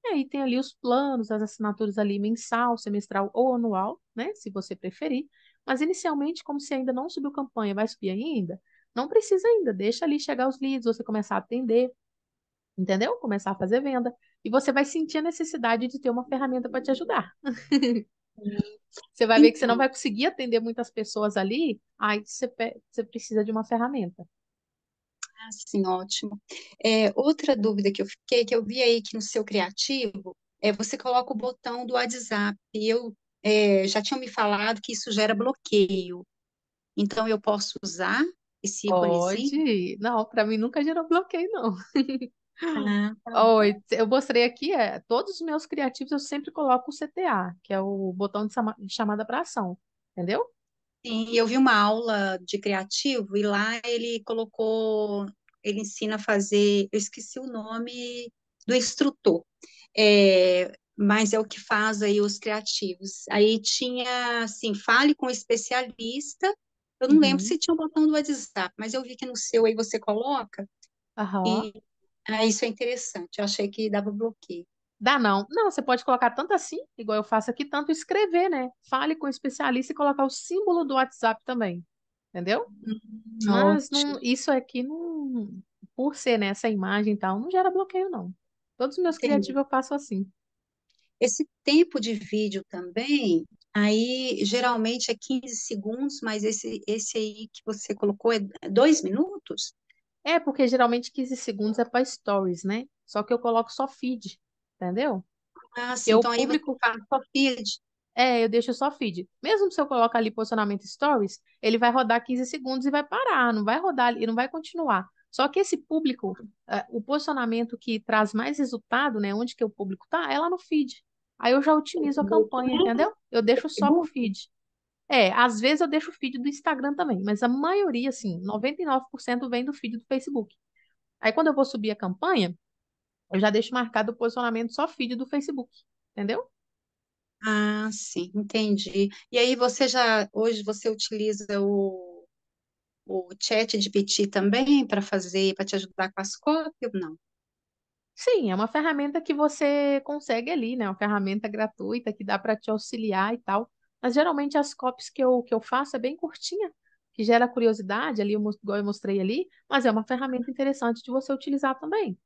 e aí tem ali os planos, as assinaturas ali mensal, semestral ou anual, né? Se você preferir. Mas inicialmente, como se ainda não subiu campanha, vai subir ainda, não precisa ainda, deixa ali chegar os leads, você começar a atender, entendeu? Começar a fazer venda. E você vai sentir a necessidade de ter uma ferramenta para te ajudar. [laughs] Você vai ver que você não então vai conseguir atender muitas pessoas ali, aí você, você precisa de uma ferramenta. Ah, sim, ótimo. É, outra dúvida que eu fiquei, que eu vi aí que no seu criativo, é, você coloca o botão do WhatsApp. Eu é, já tinha me falado que isso gera bloqueio. Então, eu posso usar esse ícone? Assim? Pode. Não, para mim nunca gerou bloqueio, não. [laughs] Né? Oi, eu mostrei aqui, é, todos os meus criativos eu sempre coloco o CTA, que é o botão de, chamada para ação, entendeu? Sim, eu vi uma aula de criativo e lá ele colocou, ele ensina a fazer, eu esqueci o nome do instrutor, é, mas é o que faz aí os criativos. Aí tinha, assim, fale com o especialista, eu não uhum. lembro se tinha um botão do WhatsApp, mas eu vi que no seu aí você coloca, uhum. e ah, isso é interessante. Eu achei que dava bloqueio. Dá não. Não, você pode colocar tanto assim, igual eu faço aqui, tanto escrever, né? Fale com o especialista e colocar o símbolo do WhatsApp também. Entendeu? Hum, mas não, isso aqui não. Por ser né, essa imagem e tal, não gera bloqueio, não. Todos os meus Entendi. criativos eu faço assim. Esse tempo de vídeo também, aí geralmente é 15 segundos, mas esse, esse aí que você colocou é dois minutos? É, porque geralmente 15 segundos é para stories, né? Só que eu coloco só feed, entendeu? Ah, sim, eu então aí publico só feed. É, eu deixo só feed. Mesmo se eu colocar ali posicionamento stories, ele vai rodar 15 segundos e vai parar, não vai rodar e não vai continuar. Só que esse público, é, o posicionamento que traz mais resultado, né, onde que o público tá, é lá no feed. Aí eu já otimizo a campanha, entendeu? Eu deixo só no feed. É, às vezes eu deixo o feed do Instagram também, mas a maioria, assim, 99% vem do feed do Facebook. Aí quando eu vou subir a campanha, eu já deixo marcado o posicionamento só feed do Facebook, entendeu? Ah, sim, entendi. E aí você já, hoje você utiliza o, o chat de PT também para fazer, para te ajudar com as cópias ou não? Sim, é uma ferramenta que você consegue ali, né? Uma ferramenta gratuita que dá para te auxiliar e tal. Mas geralmente as copies que eu, que eu faço é bem curtinha, que gera curiosidade, ali, igual eu mostrei ali, mas é uma ferramenta interessante de você utilizar também.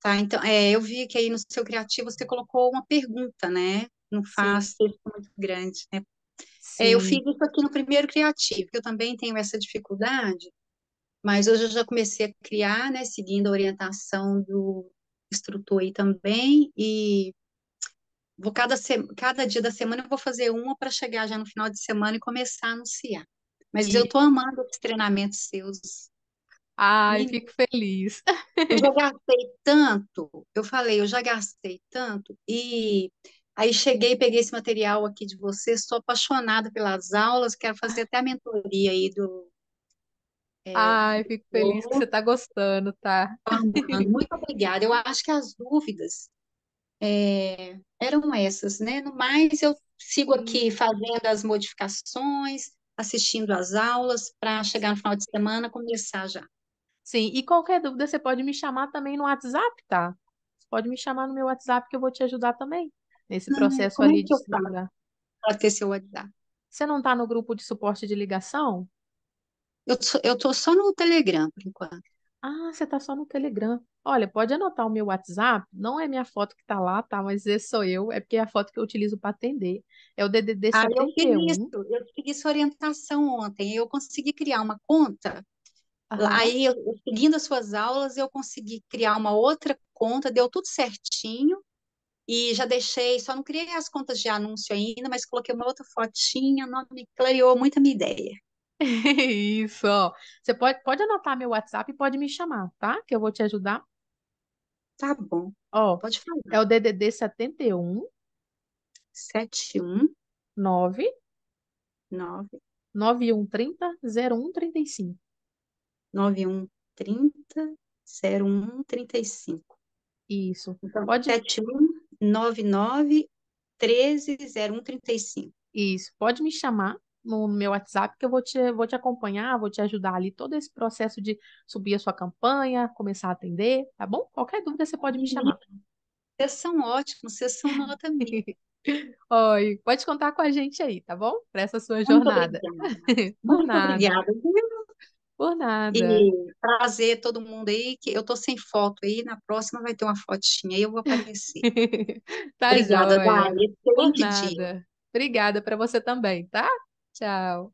Tá, então, é, eu vi que aí no seu criativo você colocou uma pergunta, né? Não faz texto muito grande, né? É, eu fiz isso aqui no primeiro criativo, que eu também tenho essa dificuldade, mas hoje eu já comecei a criar, né, seguindo a orientação do instrutor aí também, e Vou cada, cada dia da semana eu vou fazer uma para chegar já no final de semana e começar a anunciar. Mas e... eu estou amando os treinamentos seus. Ai, fico feliz. Eu já [laughs] gastei tanto, eu falei, eu já gastei tanto, e aí cheguei, peguei esse material aqui de vocês, estou apaixonada pelas aulas, quero fazer até a mentoria aí do. É, Ai, fico feliz que você está gostando, tá? Muito obrigada. Eu acho que as dúvidas é, eram essas, né? No mais, eu sigo aqui uhum. fazendo as modificações, assistindo às aulas, para chegar no final de semana começar já. Sim, e qualquer dúvida você pode me chamar também no WhatsApp, tá? Você pode me chamar no meu WhatsApp que eu vou te ajudar também nesse não, processo ali de estudar. Para ter seu WhatsApp. Você não está no grupo de suporte de ligação? Eu estou eu tô só no Telegram por enquanto. Ah, você tá só no Telegram. Olha, pode anotar o meu WhatsApp, não é minha foto que tá lá, tá? Mas esse sou eu, é porque é a foto que eu utilizo para atender. É o DDD ah, eu pedi isso, eu pedi essa orientação ontem. Eu consegui criar uma conta. Aham. Aí, eu, seguindo as suas aulas, eu consegui criar uma outra conta, deu tudo certinho. E já deixei, só não criei as contas de anúncio ainda, mas coloquei uma outra fotinha, não me clareou muito a minha ideia. [laughs] Isso, ó. Você pode, pode anotar meu WhatsApp e pode me chamar, tá? Que eu vou te ajudar. Tá bom. Ó, Pode falar. é o DDD 71 71 9 9 9130 0135. 91 30 Isso. Então, Pode, 71 99 isso. Pode me chamar no meu WhatsApp que eu vou te, vou te acompanhar, vou te ajudar ali todo esse processo de subir a sua campanha, começar a atender, tá bom? Qualquer dúvida você pode me uhum. chamar. Vocês são ótimos, vocês são nota mil. [laughs] Oi, pode contar com a gente aí, tá bom? Para essa sua Muito jornada. Obrigada. [laughs] Por Muito nada. obrigada. Por nada. E prazer todo mundo aí, que eu tô sem foto aí, na próxima vai ter uma fotinha aí, eu vou aparecer. [laughs] tá obrigada, Dani. nada. Obrigada para você também, tá? Tchau.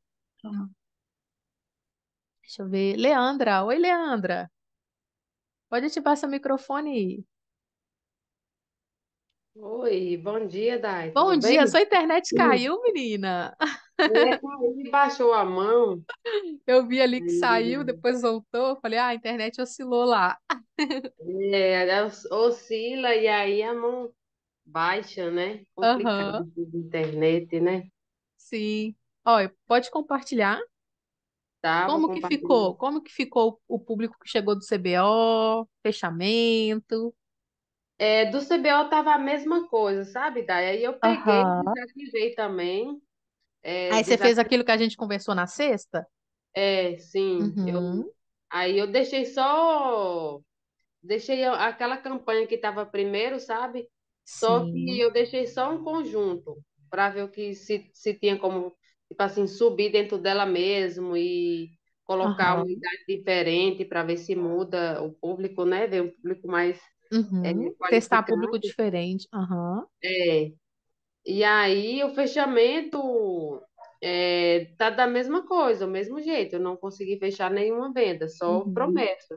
Deixa eu ver. Leandra. Oi, Leandra. Pode te passar o microfone aí. Oi, bom dia, Dai. Bom Tudo dia. Bem? Sua internet caiu, menina? É, baixou a mão. Eu vi ali que saiu, depois voltou. Falei, ah, a internet oscilou lá. É, oscila e aí a mão baixa, né? Complicado uhum. internet, né? Sim. Olha, pode compartilhar Tá, vou como que compartilhar. ficou? Como que ficou o público que chegou do CBO? Fechamento? É, do CBO tava a mesma coisa, sabe, Daí Aí eu peguei e Aham. desativei também. É, Aí você fez aquilo que a gente conversou na sexta? É, sim. Eu, Uhum. aí eu deixei só. Deixei aquela campanha que estava primeiro, sabe? Só que Sim. eu deixei só um conjunto para ver o que se, se tinha como tipo assim, subir dentro dela mesmo e colocar uhum. uma idade diferente para ver se muda o público, né? Ver um público mais eh, uhum. é, testar público diferente. Uhum. É. E aí o fechamento é, tá da mesma coisa, o mesmo jeito. Eu não consegui fechar nenhuma venda, só uhum. promessa.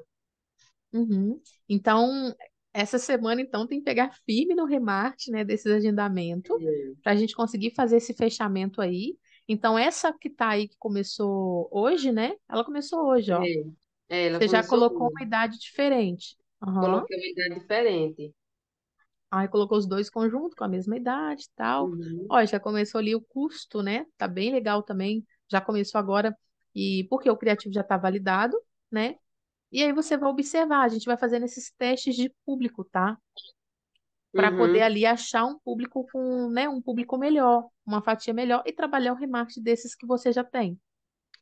Uhum. Então, essa semana, então, tem que pegar firme no remate, né, desses agendamentos, é. para a gente conseguir fazer esse fechamento aí. Então, essa que tá aí, que começou hoje, né? Ela começou hoje, ó. É, é, ela Você já colocou hoje. uma idade diferente. Uhum. Coloquei uma idade diferente. Aí colocou os dois conjuntos com a mesma idade e tal. Uhum. Ó, já começou ali o custo, né? Tá bem legal também. Já começou agora. E porque o criativo já está validado, né? E aí você vai observar, a gente vai fazendo esses testes de público, tá? para uhum. poder ali achar um público com, né, um público melhor, uma fatia melhor e trabalhar o remarketing desses que você já tem.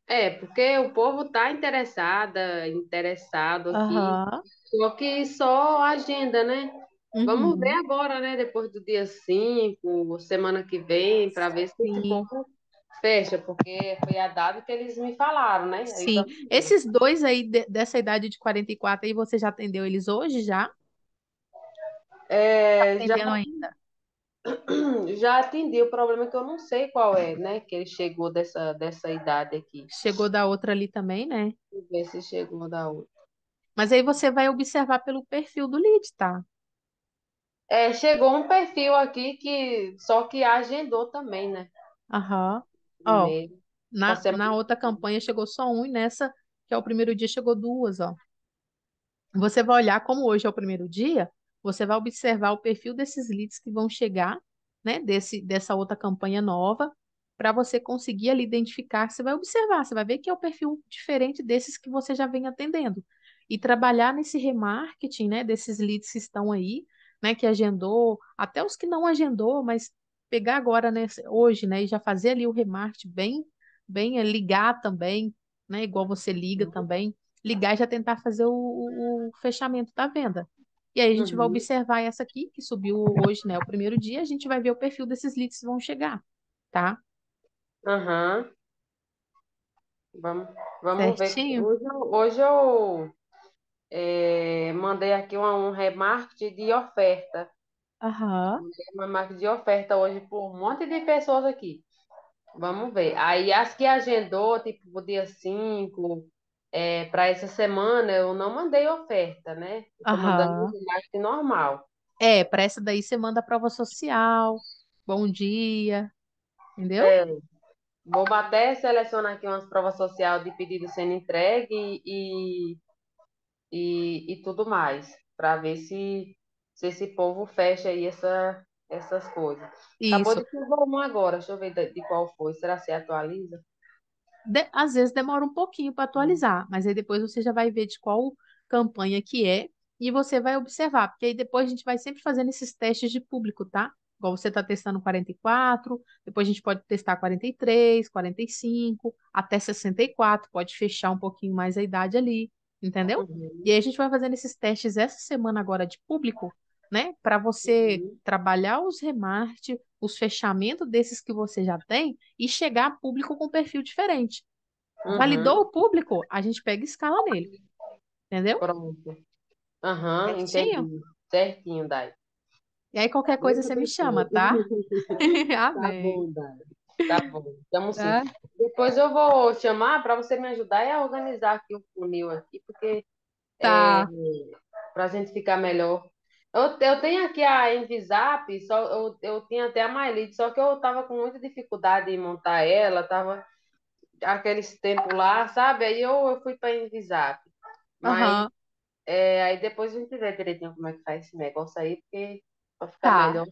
É, porque o povo tá interessada, interessado aqui. Uhum. Só que só agenda, né? Uhum. Vamos ver agora, né, depois do dia 5, semana que vem, para ver se Sim. esse povo fecha, porque foi a data que eles me falaram, né? Sim. então... Esses dois aí de, dessa idade de 44 aí, você já atendeu eles hoje já? É, já, ainda. [clears throat] já atendi. O problema é que eu não sei qual é, né? Que ele chegou dessa, dessa idade aqui. Chegou da outra ali também, né? Deixa eu ver se chegou da outra. Mas aí você vai observar pelo perfil do lead, tá? É, chegou um perfil aqui que só que agendou também, né? Aham. Ó, na, Você- tá na outra campanha chegou só um e nessa, que é o primeiro dia, chegou duas, ó. Você vai olhar como hoje é o primeiro dia, você vai observar o perfil desses leads que vão chegar, né, desse, dessa outra campanha nova, para você conseguir ali identificar. Você vai observar, você vai ver que é o um perfil diferente desses que você já vem atendendo. E trabalhar nesse remarketing, né, desses leads que estão aí, né, que agendou, até os que não agendou, mas pegar agora, né, hoje, né, e já fazer ali o remarketing bem, bem é ligar também, né, igual você liga uhum. também, ligar e já tentar fazer o, o fechamento da venda. E aí a gente uhum. vai observar essa aqui, que subiu hoje, né? O primeiro dia, a gente vai ver o perfil desses leads que vão chegar, tá? Aham. Uhum. Vamos, vamos ver. Hoje, hoje eu é, mandei aqui um, um remarketing de oferta. Aham. Uhum. Uma marca de oferta hoje por um monte de pessoas aqui. Vamos ver. Aí as que agendou, tipo, dia 5, é, para essa semana eu não mandei oferta, né? uhum. mandando normal. É, para essa daí você manda prova social, bom dia, entendeu? É, vou até selecionar aqui umas provas social de pedido sendo entregue e, e, e tudo mais, para ver se, se esse povo fecha aí essa, essas coisas. Isso. Acabou de chegar uma agora, deixa eu ver de, de qual foi, será que se atualiza? de, às vezes demora um pouquinho para uhum. atualizar, mas aí depois você já vai ver de qual campanha que é e você vai observar, porque aí depois a gente vai sempre fazendo esses testes de público, tá? Igual você está testando 44, depois a gente pode testar 43, 45, até 64, pode fechar um pouquinho mais a idade ali, entendeu? Uhum. E aí a gente vai fazendo esses testes essa semana agora de público né? Para você uhum. trabalhar os remarketing, os fechamentos desses que você já tem e chegar a público com um perfil diferente. Uhum. Validou o público, a gente pega escala nele. Entendeu? Pronto. Aham, uhum, certinho. Entendi. Certinho, Dai. E aí qualquer coisa Muito você me chama, tá? [laughs] [laughs] tá Amém. Tá bom, Dai. Tá bom. Estamos sim. É. Depois eu vou chamar para você me ajudar a organizar aqui o funil aqui, porque tá. É, para a gente ficar melhor eu, eu tenho aqui a Envisap, só, eu, eu tinha até a MyLead, só que eu estava com muita dificuldade em montar ela, tava aqueles tempos lá, sabe? Aí eu, eu fui para a Envisap. Mas uhum. é, aí depois a gente vê direitinho como é que faz esse negócio aí, porque para ficar tá. melhor.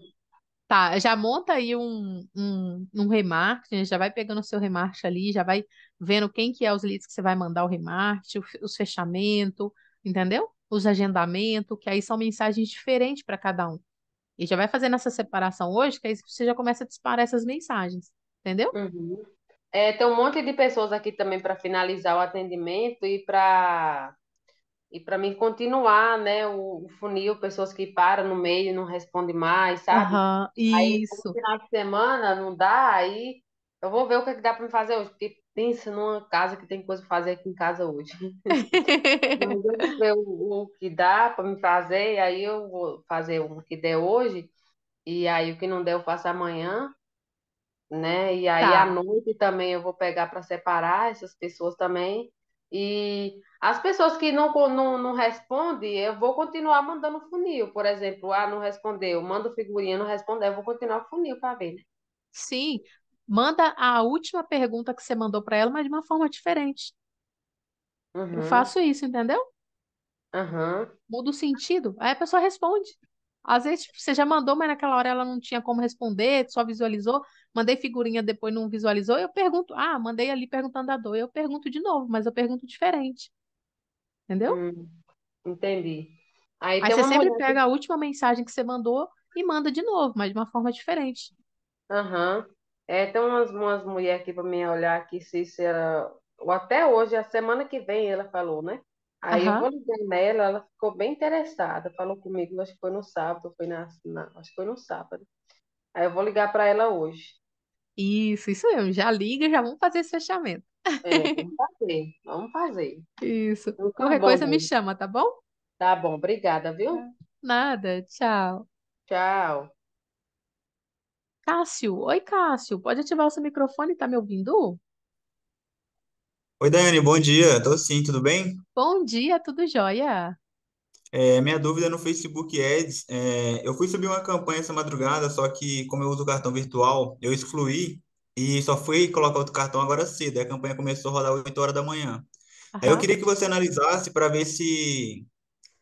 Tá, já monta aí um, um, um remarketing, já vai pegando o seu remarketing ali, já vai vendo quem que é os leads que você vai mandar o remarketing, os fechamento, entendeu? os agendamentos, que aí são mensagens diferentes para cada um. E já vai fazendo essa separação hoje, que aí você já começa a disparar essas mensagens, entendeu? Uhum. É, tem um monte de pessoas aqui também para finalizar o atendimento e para e para mim continuar, né, o, o, funil, pessoas que param no meio e não respondem mais, sabe? Uhum, isso. Aí no final de semana não dá, aí eu vou ver o que, é que dá para me fazer hoje, porque pensa numa casa que tem coisa para fazer aqui em casa hoje. [laughs] eu vou ver o, o que dá para me fazer, e aí eu vou fazer o que der hoje, e aí o que não der eu faço amanhã, né? E aí tá. à noite também eu vou pegar para separar essas pessoas também. E as pessoas que não, não, não respondem, eu vou continuar mandando funil. Por exemplo, ah, não respondeu, manda figurinha, não respondeu, eu vou continuar funil para ver, né? Sim, manda a última pergunta que você mandou para ela, mas de uma forma diferente. Uhum. Eu faço isso, entendeu? Uhum. Muda o sentido. Aí a pessoa responde. Às vezes tipo, você já mandou, mas naquela hora ela não tinha como responder, só visualizou. Mandei figurinha, depois não visualizou. Eu pergunto, ah, mandei ali perguntando a dor. Eu pergunto de novo, mas eu pergunto diferente. Entendeu? Hum, entendi. Aí, Aí você sempre pega que... a última mensagem que você mandou e manda de novo, mas de uma forma diferente. Aham. Uhum. É, tem umas, umas mulheres aqui para me olhar aqui se, se ela, ou até hoje, a semana que vem ela falou, né? Aí uhum. eu vou ligar nela, ela ficou bem interessada, falou comigo, acho que foi no sábado, foi na, na acho que foi no sábado. Aí eu vou ligar para ela hoje. Isso, isso mesmo, já liga, já vamos fazer esse fechamento. É, [laughs] vamos fazer, vamos fazer. Isso. Então, Qualquer bom, coisa me chama, tá bom? Tá bom, obrigada, viu? Nada, tchau. Tchau. Cássio, oi Cássio, pode ativar o seu microfone, tá me ouvindo? Oi, Daiane, bom dia. Tô sim, tudo bem? Bom dia, tudo jóia? É, minha dúvida no Facebook Ads, é, eu fui subir uma campanha essa madrugada, só que como eu uso o cartão virtual, eu excluí e só fui colocar outro cartão agora cedo. Aí A campanha começou a rodar 8 horas da manhã. Aí eu Aham. queria que você analisasse para ver se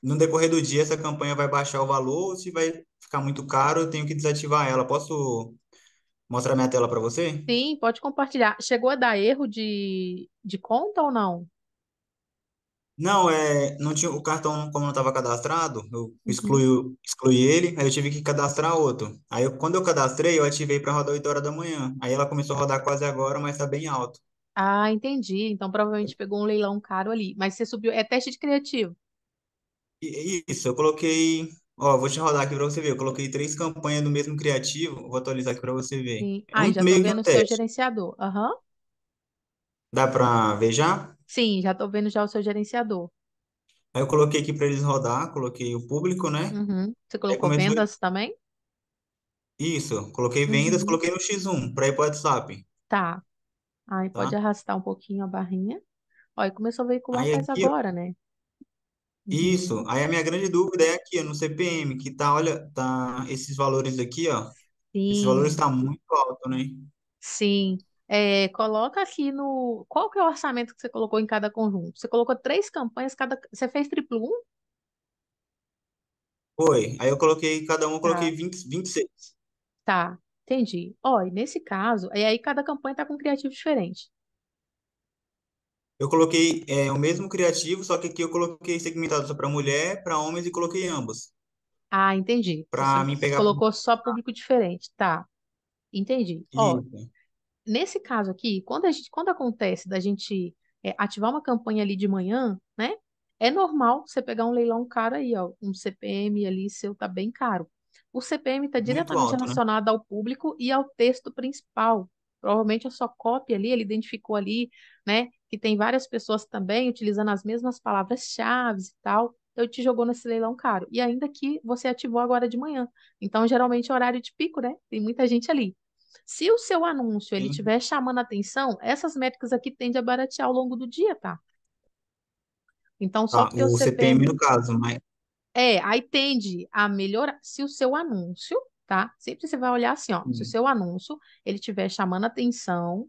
no decorrer do dia essa campanha vai baixar o valor ou se vai ficar muito caro, eu tenho que desativar ela. Posso mostrar minha tela para você? Sim, pode compartilhar. Chegou a dar erro de, de conta ou não? Não, é, não tinha, o cartão, como não estava cadastrado, eu uhum. excluí, uhum. excluí ele, aí eu tive que cadastrar outro. Aí, eu, quando eu cadastrei, eu ativei para rodar 8 horas da manhã. Aí ela começou a rodar quase agora, mas está bem alto. Ah, entendi. Então, provavelmente pegou um leilão caro ali. Mas você subiu, é teste de criativo. Isso, eu coloquei Ó, vou te rodar aqui para você ver. Eu coloquei três campanhas do mesmo criativo. Vou atualizar aqui para você ver. Sim. É já tô vendo o seu gerenciador. Aham. Dá para ver já? Sim, já tô vendo já o seu gerenciador. Aí eu coloquei aqui para eles rodar, coloquei o público, né? Uhum. Você colocou vendas também? isso, coloquei vendas, Uhum. coloquei no X1 para ir para o WhatsApp, Tá. Aí tá. pode arrastar um pouquinho a barrinha. Ó, começou a veicular mais faz agora, né? Isso. Aí a minha grande dúvida é aqui, no CPM, que tá, olha, tá esses valores aqui, ó. Esses valores estão tá muito alto, né? sim. É, coloca aqui no. Qual que é o orçamento que você colocou em cada conjunto? Você colocou três campanhas, cada. Você fez triplo um? Foi. Aí eu coloquei, cada um eu tá. coloquei 20, 26. Tá, entendi. Olha, nesse caso, e aí cada campanha está com um criativo diferente. Eu coloquei é, o mesmo criativo, só que aqui eu coloquei segmentado só para mulher, para homens e coloquei ambos. Ah, entendi. Para me pegar. Colocou só público diferente, tá? Entendi. Isso. Ó, nesse caso aqui, quando a gente, quando acontece da gente é, ativar uma campanha ali de manhã, né? É normal você pegar um leilão caro aí, ó, um CPM ali seu tá bem caro. O CPM está diretamente alto, né? relacionado né? ao público e ao texto principal. Provavelmente a sua cópia ali, ele identificou ali, né? que tem várias pessoas também utilizando as mesmas palavras-chave e tal, então te jogou nesse leilão caro. E ainda que você ativou agora de manhã. Então, geralmente é horário de pico, né? Tem muita gente ali. Se o seu anúncio ele estiver chamando atenção, essas métricas aqui tendem a baratear ao longo do dia, tá? Então, só ah, porque o CPM, CPM no caso, mas é, aí tende a melhorar se o seu anúncio, tá? Sempre você vai olhar assim, ó, uhum. se o seu anúncio ele estiver chamando atenção,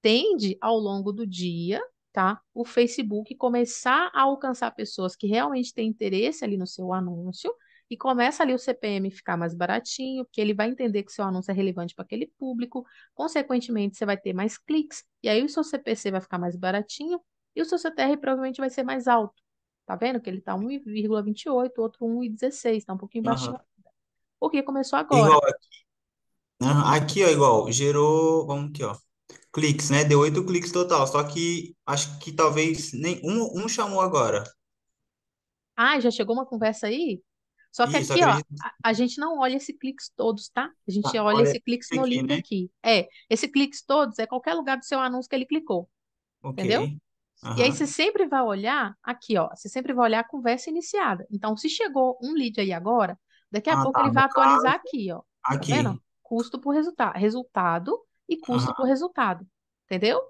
tende ao longo do dia, tá? O Facebook começar a alcançar pessoas que realmente têm interesse ali no seu anúncio e começa ali o CPM ficar mais baratinho, porque ele vai entender que seu anúncio é relevante para aquele público, consequentemente você vai ter mais cliques e aí o seu CPC vai ficar mais baratinho e o seu CTR provavelmente vai ser mais alto. Tá vendo que ele tá 1,28, outro 1,16, tá um pouquinho baixo. Uhum. Porque começou agora. Igual aqui. Uhum. Aqui, ó, igual, gerou, vamos aqui, ó cliques, né? Deu oito cliques total, só que acho que talvez nem um, um chamou agora. Ah, já chegou uma conversa aí? Só que Isso, aqui, acredito. ó, a, a, gente não olha esse cliques todos, tá? A gente tá, olha, olha esse cliques no link né? aqui. É, esse cliques todos é qualquer lugar do seu anúncio que ele clicou. Okay. Entendeu? Uhum. E aí você sempre vai olhar aqui, ó, você sempre vai olhar a conversa iniciada. Então, se chegou um lead aí agora, daqui a ah, pouco tá, ele vai atualizar caso, aqui, ó. Tá aqui. Tá vendo? Custo por resultado. Resultado e custo ah. por resultado. Entendeu?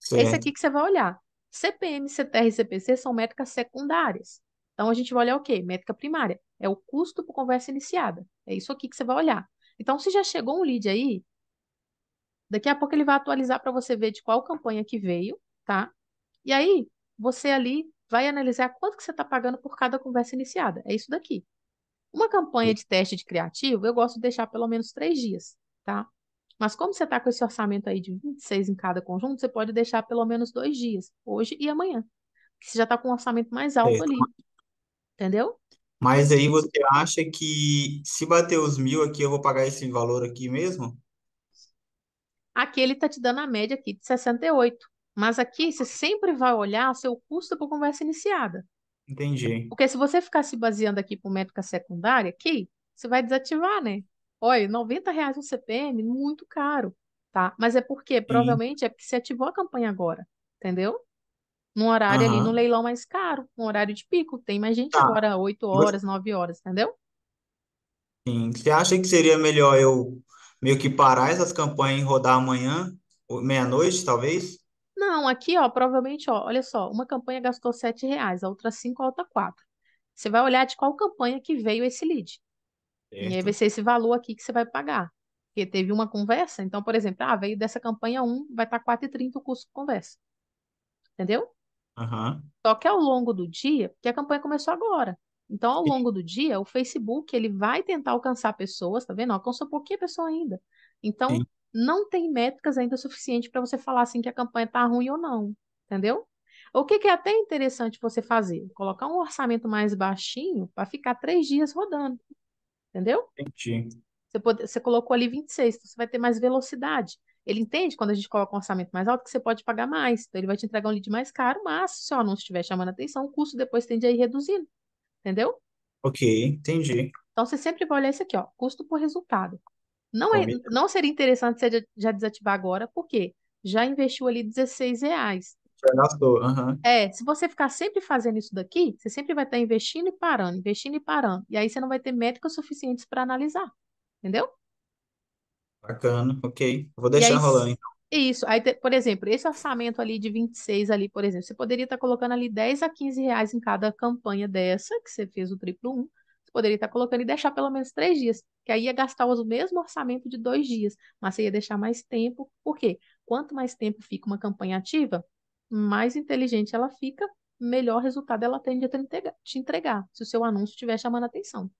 Certo. Esse aqui que você vai olhar. CPM, CTR e CPC são métricas secundárias. Então, a gente vai olhar o quê? Métrica primária. É o custo por conversa iniciada. É isso aqui que você vai olhar. Então, se já chegou um lead aí, daqui a pouco ele vai atualizar para você ver de qual campanha que veio, tá? E aí, você ali vai analisar quanto que você está pagando por cada conversa iniciada. É isso daqui. Uma campanha de teste de criativo, eu gosto de deixar pelo menos três dias, tá? Mas como você está com esse orçamento aí de 26 em cada conjunto, você pode deixar pelo menos dois dias, hoje e amanhã. Que você já está com um orçamento mais alto é. ali. Entendeu? Mas então, aí assim, você acha que se bater os mil aqui, eu vou pagar esse valor aqui mesmo? Aqui ele está te dando a média aqui de 68. Mas aqui você sempre vai olhar seu custo por conversa iniciada. Entendi. Porque se você ficar se baseando aqui por métrica secundária, aqui, você vai desativar, né? Olha, 90 reais um CPM, muito caro, tá? Mas é porque, provavelmente, é porque se ativou a campanha agora, entendeu? Num horário ali, no leilão mais caro, num horário de pico. Tem mais gente Tá. agora, 8 horas, 9 horas, entendeu? Sim. Você acha que seria melhor eu meio que parar essas campanhas e rodar amanhã, meia-noite, talvez? Não, aqui, ó, provavelmente, ó, olha só, uma campanha gastou 7 reais, a outra 5, a outra 4. Você vai olhar de qual campanha que veio esse lead. Certo. E aí vai ser esse valor aqui que você vai pagar. Porque teve uma conversa, então, por exemplo, ah, veio dessa campanha 1, vai estar tá 4,30 o custo de conversa. Entendeu? Uhum. Só que ao longo do dia, porque a campanha começou agora. Então, ao longo do dia, o Facebook ele vai tentar alcançar pessoas, tá vendo? Alcançou pouquinha pessoa ainda. Então, Sim. não tem métricas ainda suficiente para você falar assim que a campanha tá ruim ou não, entendeu? O que, que é até interessante você fazer? Colocar um orçamento mais baixinho para ficar três dias rodando. Entendeu? Entendi. Você, pode, você colocou ali 26, então você vai ter mais velocidade. Ele entende quando a gente coloca um orçamento mais alto que você pode pagar mais. Então ele vai te entregar um lead mais caro, mas se o anúncio estiver chamando atenção, o custo depois tende a ir reduzindo. Entendeu? Ok, entendi. Então você sempre vai olhar isso aqui, ó, custo por resultado. Não, é, não seria interessante você já desativar agora, porque já investiu ali 16 reais. Uhum. É, se você ficar sempre fazendo isso daqui, você sempre vai estar investindo e parando, investindo e parando. E aí você não vai ter métricas suficientes para analisar. Entendeu? Bacana, ok. Vou deixar aí, rolando então. Isso. Aí, por exemplo, esse orçamento ali de 26 ali, por exemplo, você poderia estar colocando ali 10 a 15 reais em cada campanha dessa, que você fez o triplo 1. Você poderia estar colocando e deixar pelo menos três dias, que aí ia gastar o mesmo orçamento de dois dias, mas você ia deixar mais tempo. Por quê? Quanto mais tempo fica uma campanha ativa, mais inteligente ela fica, melhor resultado ela tende a te entregar, te entregar se o seu anúncio estiver chamando atenção.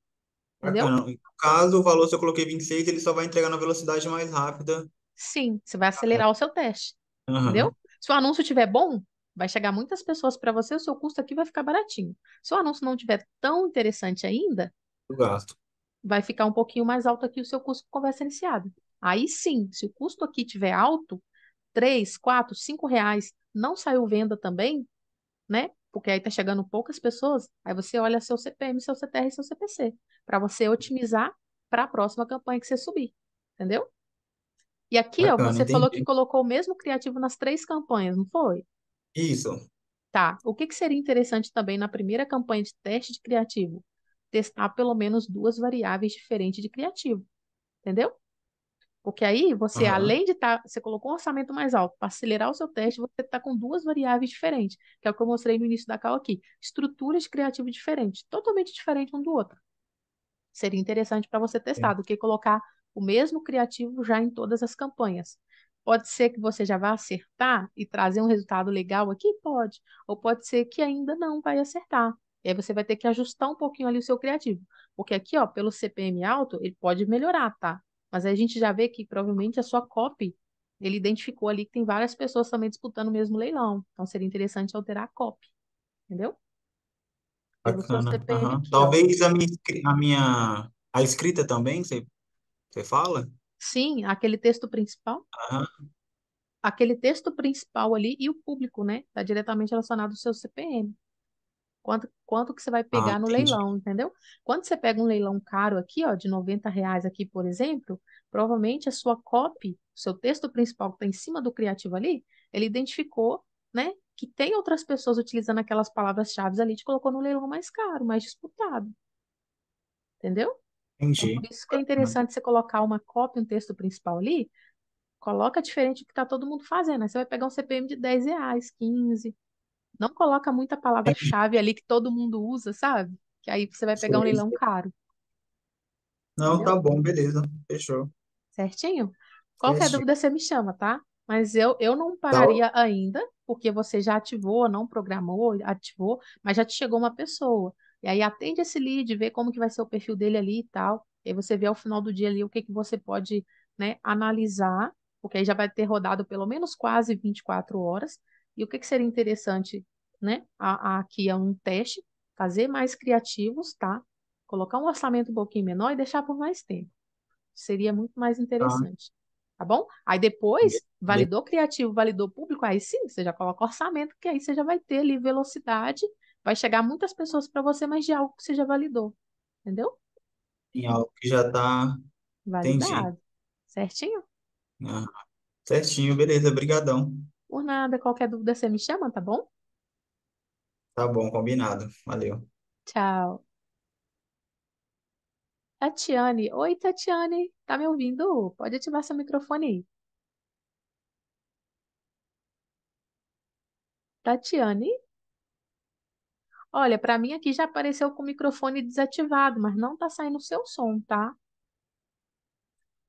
É, entendeu? No caso o valor, se eu coloquei 26, ele só vai entregar na velocidade mais rápida. Sim, você vai acelerar o seu teste. Uhum. Entendeu? Se o anúncio estiver bom, vai chegar muitas pessoas para você, o seu custo aqui vai ficar baratinho. Se o anúncio não estiver tão interessante ainda, o gasto vai ficar um pouquinho mais alto aqui o seu custo com conversa iniciada. Aí sim, se o custo aqui estiver alto, três, quatro, cinco reais, não saiu venda também, né? Porque aí tá chegando poucas pessoas, aí você olha seu CPM, seu CTR e seu CPC, para você otimizar para a próxima campanha que você subir, entendeu? E aqui, Bacana, ó, você entendi. falou que colocou o mesmo criativo nas três campanhas, não foi? Isso. Tá. O que, que seria interessante também na primeira campanha de teste de criativo? Testar pelo menos duas variáveis diferentes de criativo. Entendeu? Porque aí você, uhum. além de estar, tá, você colocou um orçamento mais alto, para acelerar o seu teste, você está com duas variáveis diferentes, que é o que eu mostrei no início da call aqui. Estruturas criativas diferentes, totalmente diferentes um do outro. Seria interessante para você testar do que colocar o mesmo criativo já em todas as campanhas. Pode ser que você já vá acertar e trazer um resultado legal aqui? Pode. Ou pode ser que ainda não vai acertar. E aí você vai ter que ajustar um pouquinho ali o seu criativo. Porque aqui, ó, pelo CPM alto, ele pode melhorar, tá? Mas a gente já vê que provavelmente a sua copy, ele identificou ali que tem várias pessoas também disputando o mesmo leilão. Então seria interessante alterar a copy, entendeu? Bacana. Uhum. Talvez a minha, a minha a escrita também, você, você fala? Sim, aquele texto principal. Uhum. Aquele texto principal ali e o público, né? Está diretamente relacionado ao seu CPM. Quanto, quanto que você vai ah, pegar ah, no entendi. leilão, entendeu? Quando você pega um leilão caro aqui, ó, de 90 reais aqui, por exemplo, provavelmente a sua copy, seu texto principal que está em cima do criativo ali, ele identificou, né, que tem outras pessoas utilizando aquelas palavras-chave ali, te colocou no leilão mais caro, mais disputado. Entendeu? Então, entendi. Então, por isso que é interessante você colocar uma cópia, um texto principal ali, coloca diferente do que está todo mundo fazendo. Aí né? você vai pegar um CPM de 10 reais, 15, não coloca muita palavra-chave ali que todo mundo usa, sabe? Que aí você vai pegar um leilão caro. Não, tá entendeu? tá bom, beleza. Fechou. Certinho? Qualquer Fechou. dúvida você me chama, tá? Mas eu, eu não tá pararia tá. ainda, porque você já ativou, não programou, ativou, mas já te chegou uma pessoa. E aí atende esse lead, vê como que vai ser o perfil dele ali e tal. E aí você vê ao final do dia ali o que, que você pode né, analisar, porque aí já vai ter rodado pelo menos quase 24 horas. E o que, que seria interessante, né? A, a, aqui é um teste, fazer mais criativos, tá? Colocar um orçamento um pouquinho menor e deixar por mais tempo. Seria muito mais interessante. Ah. Tá bom? Aí depois, validou criativo, validou público, aí sim, você já coloca orçamento, que aí você já vai ter ali velocidade, vai chegar muitas pessoas para você, mas de algo que você já validou. Entendeu? Em algo que já está validado. Entendi. Certinho? Ah, certinho, beleza, brigadão. Por nada, qualquer dúvida você me chama, tá bom? Tá bom, combinado. Valeu. Tchau. Tatiane, oi Tatiane, tá me ouvindo? Pode ativar seu microfone aí. Tatiane? Olha, para mim aqui já apareceu com o microfone desativado, mas não tá saindo o seu som, tá?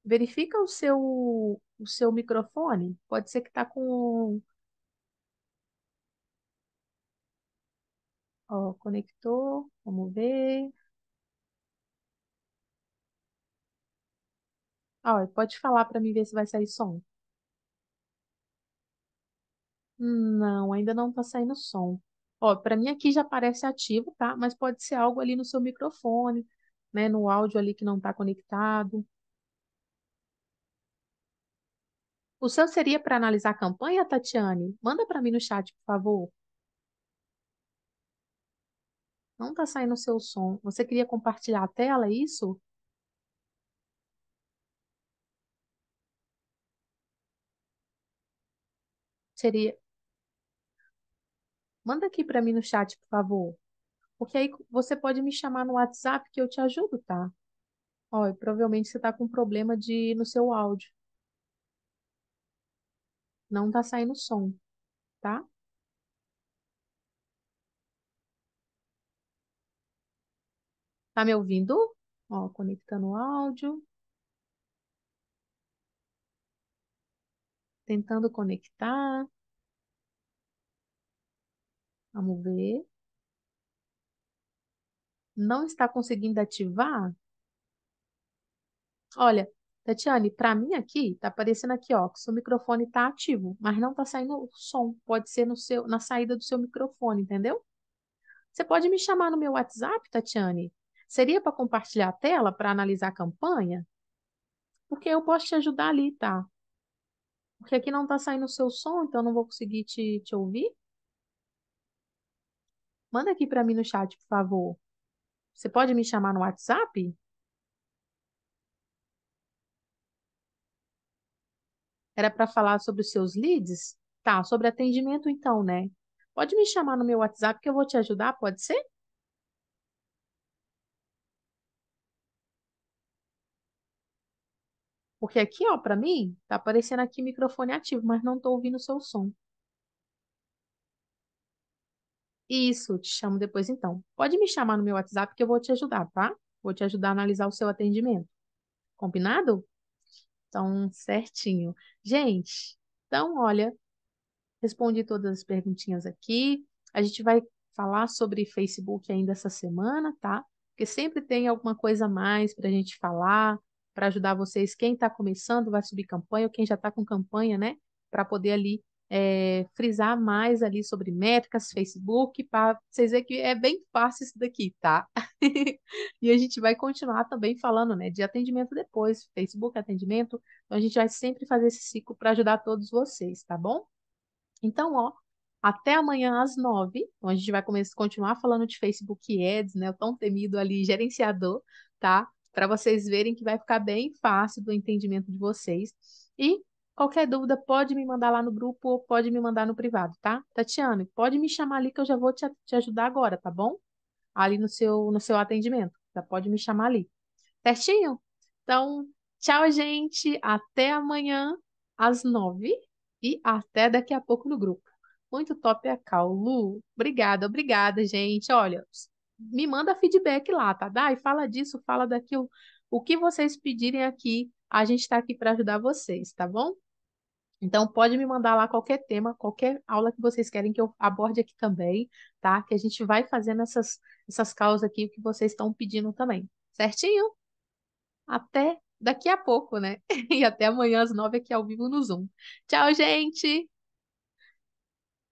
Verifica o seu o seu microfone. Pode ser que tá com. Ó, conectou. Vamos ver. Ó, pode falar para mim ver se vai sair som. Não, ainda não está saindo som. Ó, para mim aqui já parece ativo, tá? Mas pode ser algo ali no seu microfone, né? No áudio ali que não está conectado. O seu seria para analisar a campanha, Tatiane? Manda para mim no chat, por favor. Não está saindo o seu som. Você queria compartilhar a tela, é isso? Seria. Manda aqui para mim no chat, por favor. Porque aí você pode me chamar no WhatsApp que eu te ajudo, tá? Olha, provavelmente você está com problema de no seu áudio. Não tá saindo som, tá? Tá me ouvindo? Ó, conectando o áudio. Tentando conectar. Vamos ver. Não está conseguindo ativar? Olha, Tatiane, para mim aqui, tá aparecendo aqui, ó, que seu microfone tá ativo, mas não tá saindo o som. Pode ser no seu, na saída do seu microfone, entendeu? Você pode me chamar no meu WhatsApp, Tatiane? Seria para compartilhar a tela para analisar a campanha? Porque eu posso te ajudar ali, tá? Porque aqui não tá saindo o seu som, então eu não vou conseguir te, te ouvir. Manda aqui para mim no chat, por favor. Você pode me chamar no WhatsApp? Era para falar sobre os seus leads? Tá, sobre atendimento então, né? Pode me chamar no meu WhatsApp que eu vou te ajudar, pode ser? Porque aqui, ó, para mim, tá aparecendo aqui microfone ativo, mas não tô ouvindo o seu som. Isso, te chamo depois então. Pode me chamar no meu WhatsApp que eu vou te ajudar, tá? Vou te ajudar a analisar o seu atendimento. Combinado? Então, certinho. Gente, então, olha, respondi todas as perguntinhas aqui. A gente vai falar sobre Facebook ainda essa semana, tá? Porque sempre tem alguma coisa a mais para a gente falar, para ajudar vocês. Quem está começando vai subir campanha, ou quem já está com campanha, né? Para poder ali é, frisar mais ali sobre métricas, Facebook, para vocês verem que é bem fácil isso daqui, tá? [laughs] e a gente vai continuar também falando, né, de atendimento depois, Facebook atendimento. Então a gente vai sempre fazer esse ciclo para ajudar todos vocês, tá bom? Então, ó, até amanhã às nove. Então a gente vai começar, continuar falando de Facebook Ads, né, o tão temido ali gerenciador, tá? Para vocês verem que vai ficar bem fácil do entendimento de vocês. E Qualquer dúvida, pode me mandar lá no grupo ou pode me mandar no privado, tá? Tatiane, pode me chamar ali que eu já vou te, te ajudar agora, tá bom? Ali no seu, no seu atendimento. Já pode me chamar ali. Certinho? Então, tchau, gente. Até amanhã às nove e até daqui a pouco no grupo. Muito top a cal. Lu, obrigada, obrigada, gente. Olha, me manda feedback lá, tá? Dai, fala disso, fala daquilo. O que vocês pedirem aqui, a gente está aqui para ajudar vocês, tá bom? Então, pode me mandar lá qualquer tema, qualquer aula que vocês querem que eu aborde aqui também, tá? Que a gente vai fazendo essas, essas causas aqui que vocês estão pedindo também, certinho? Até daqui a pouco, né? [laughs] E até amanhã às nove aqui ao vivo no Zoom. Tchau, gente!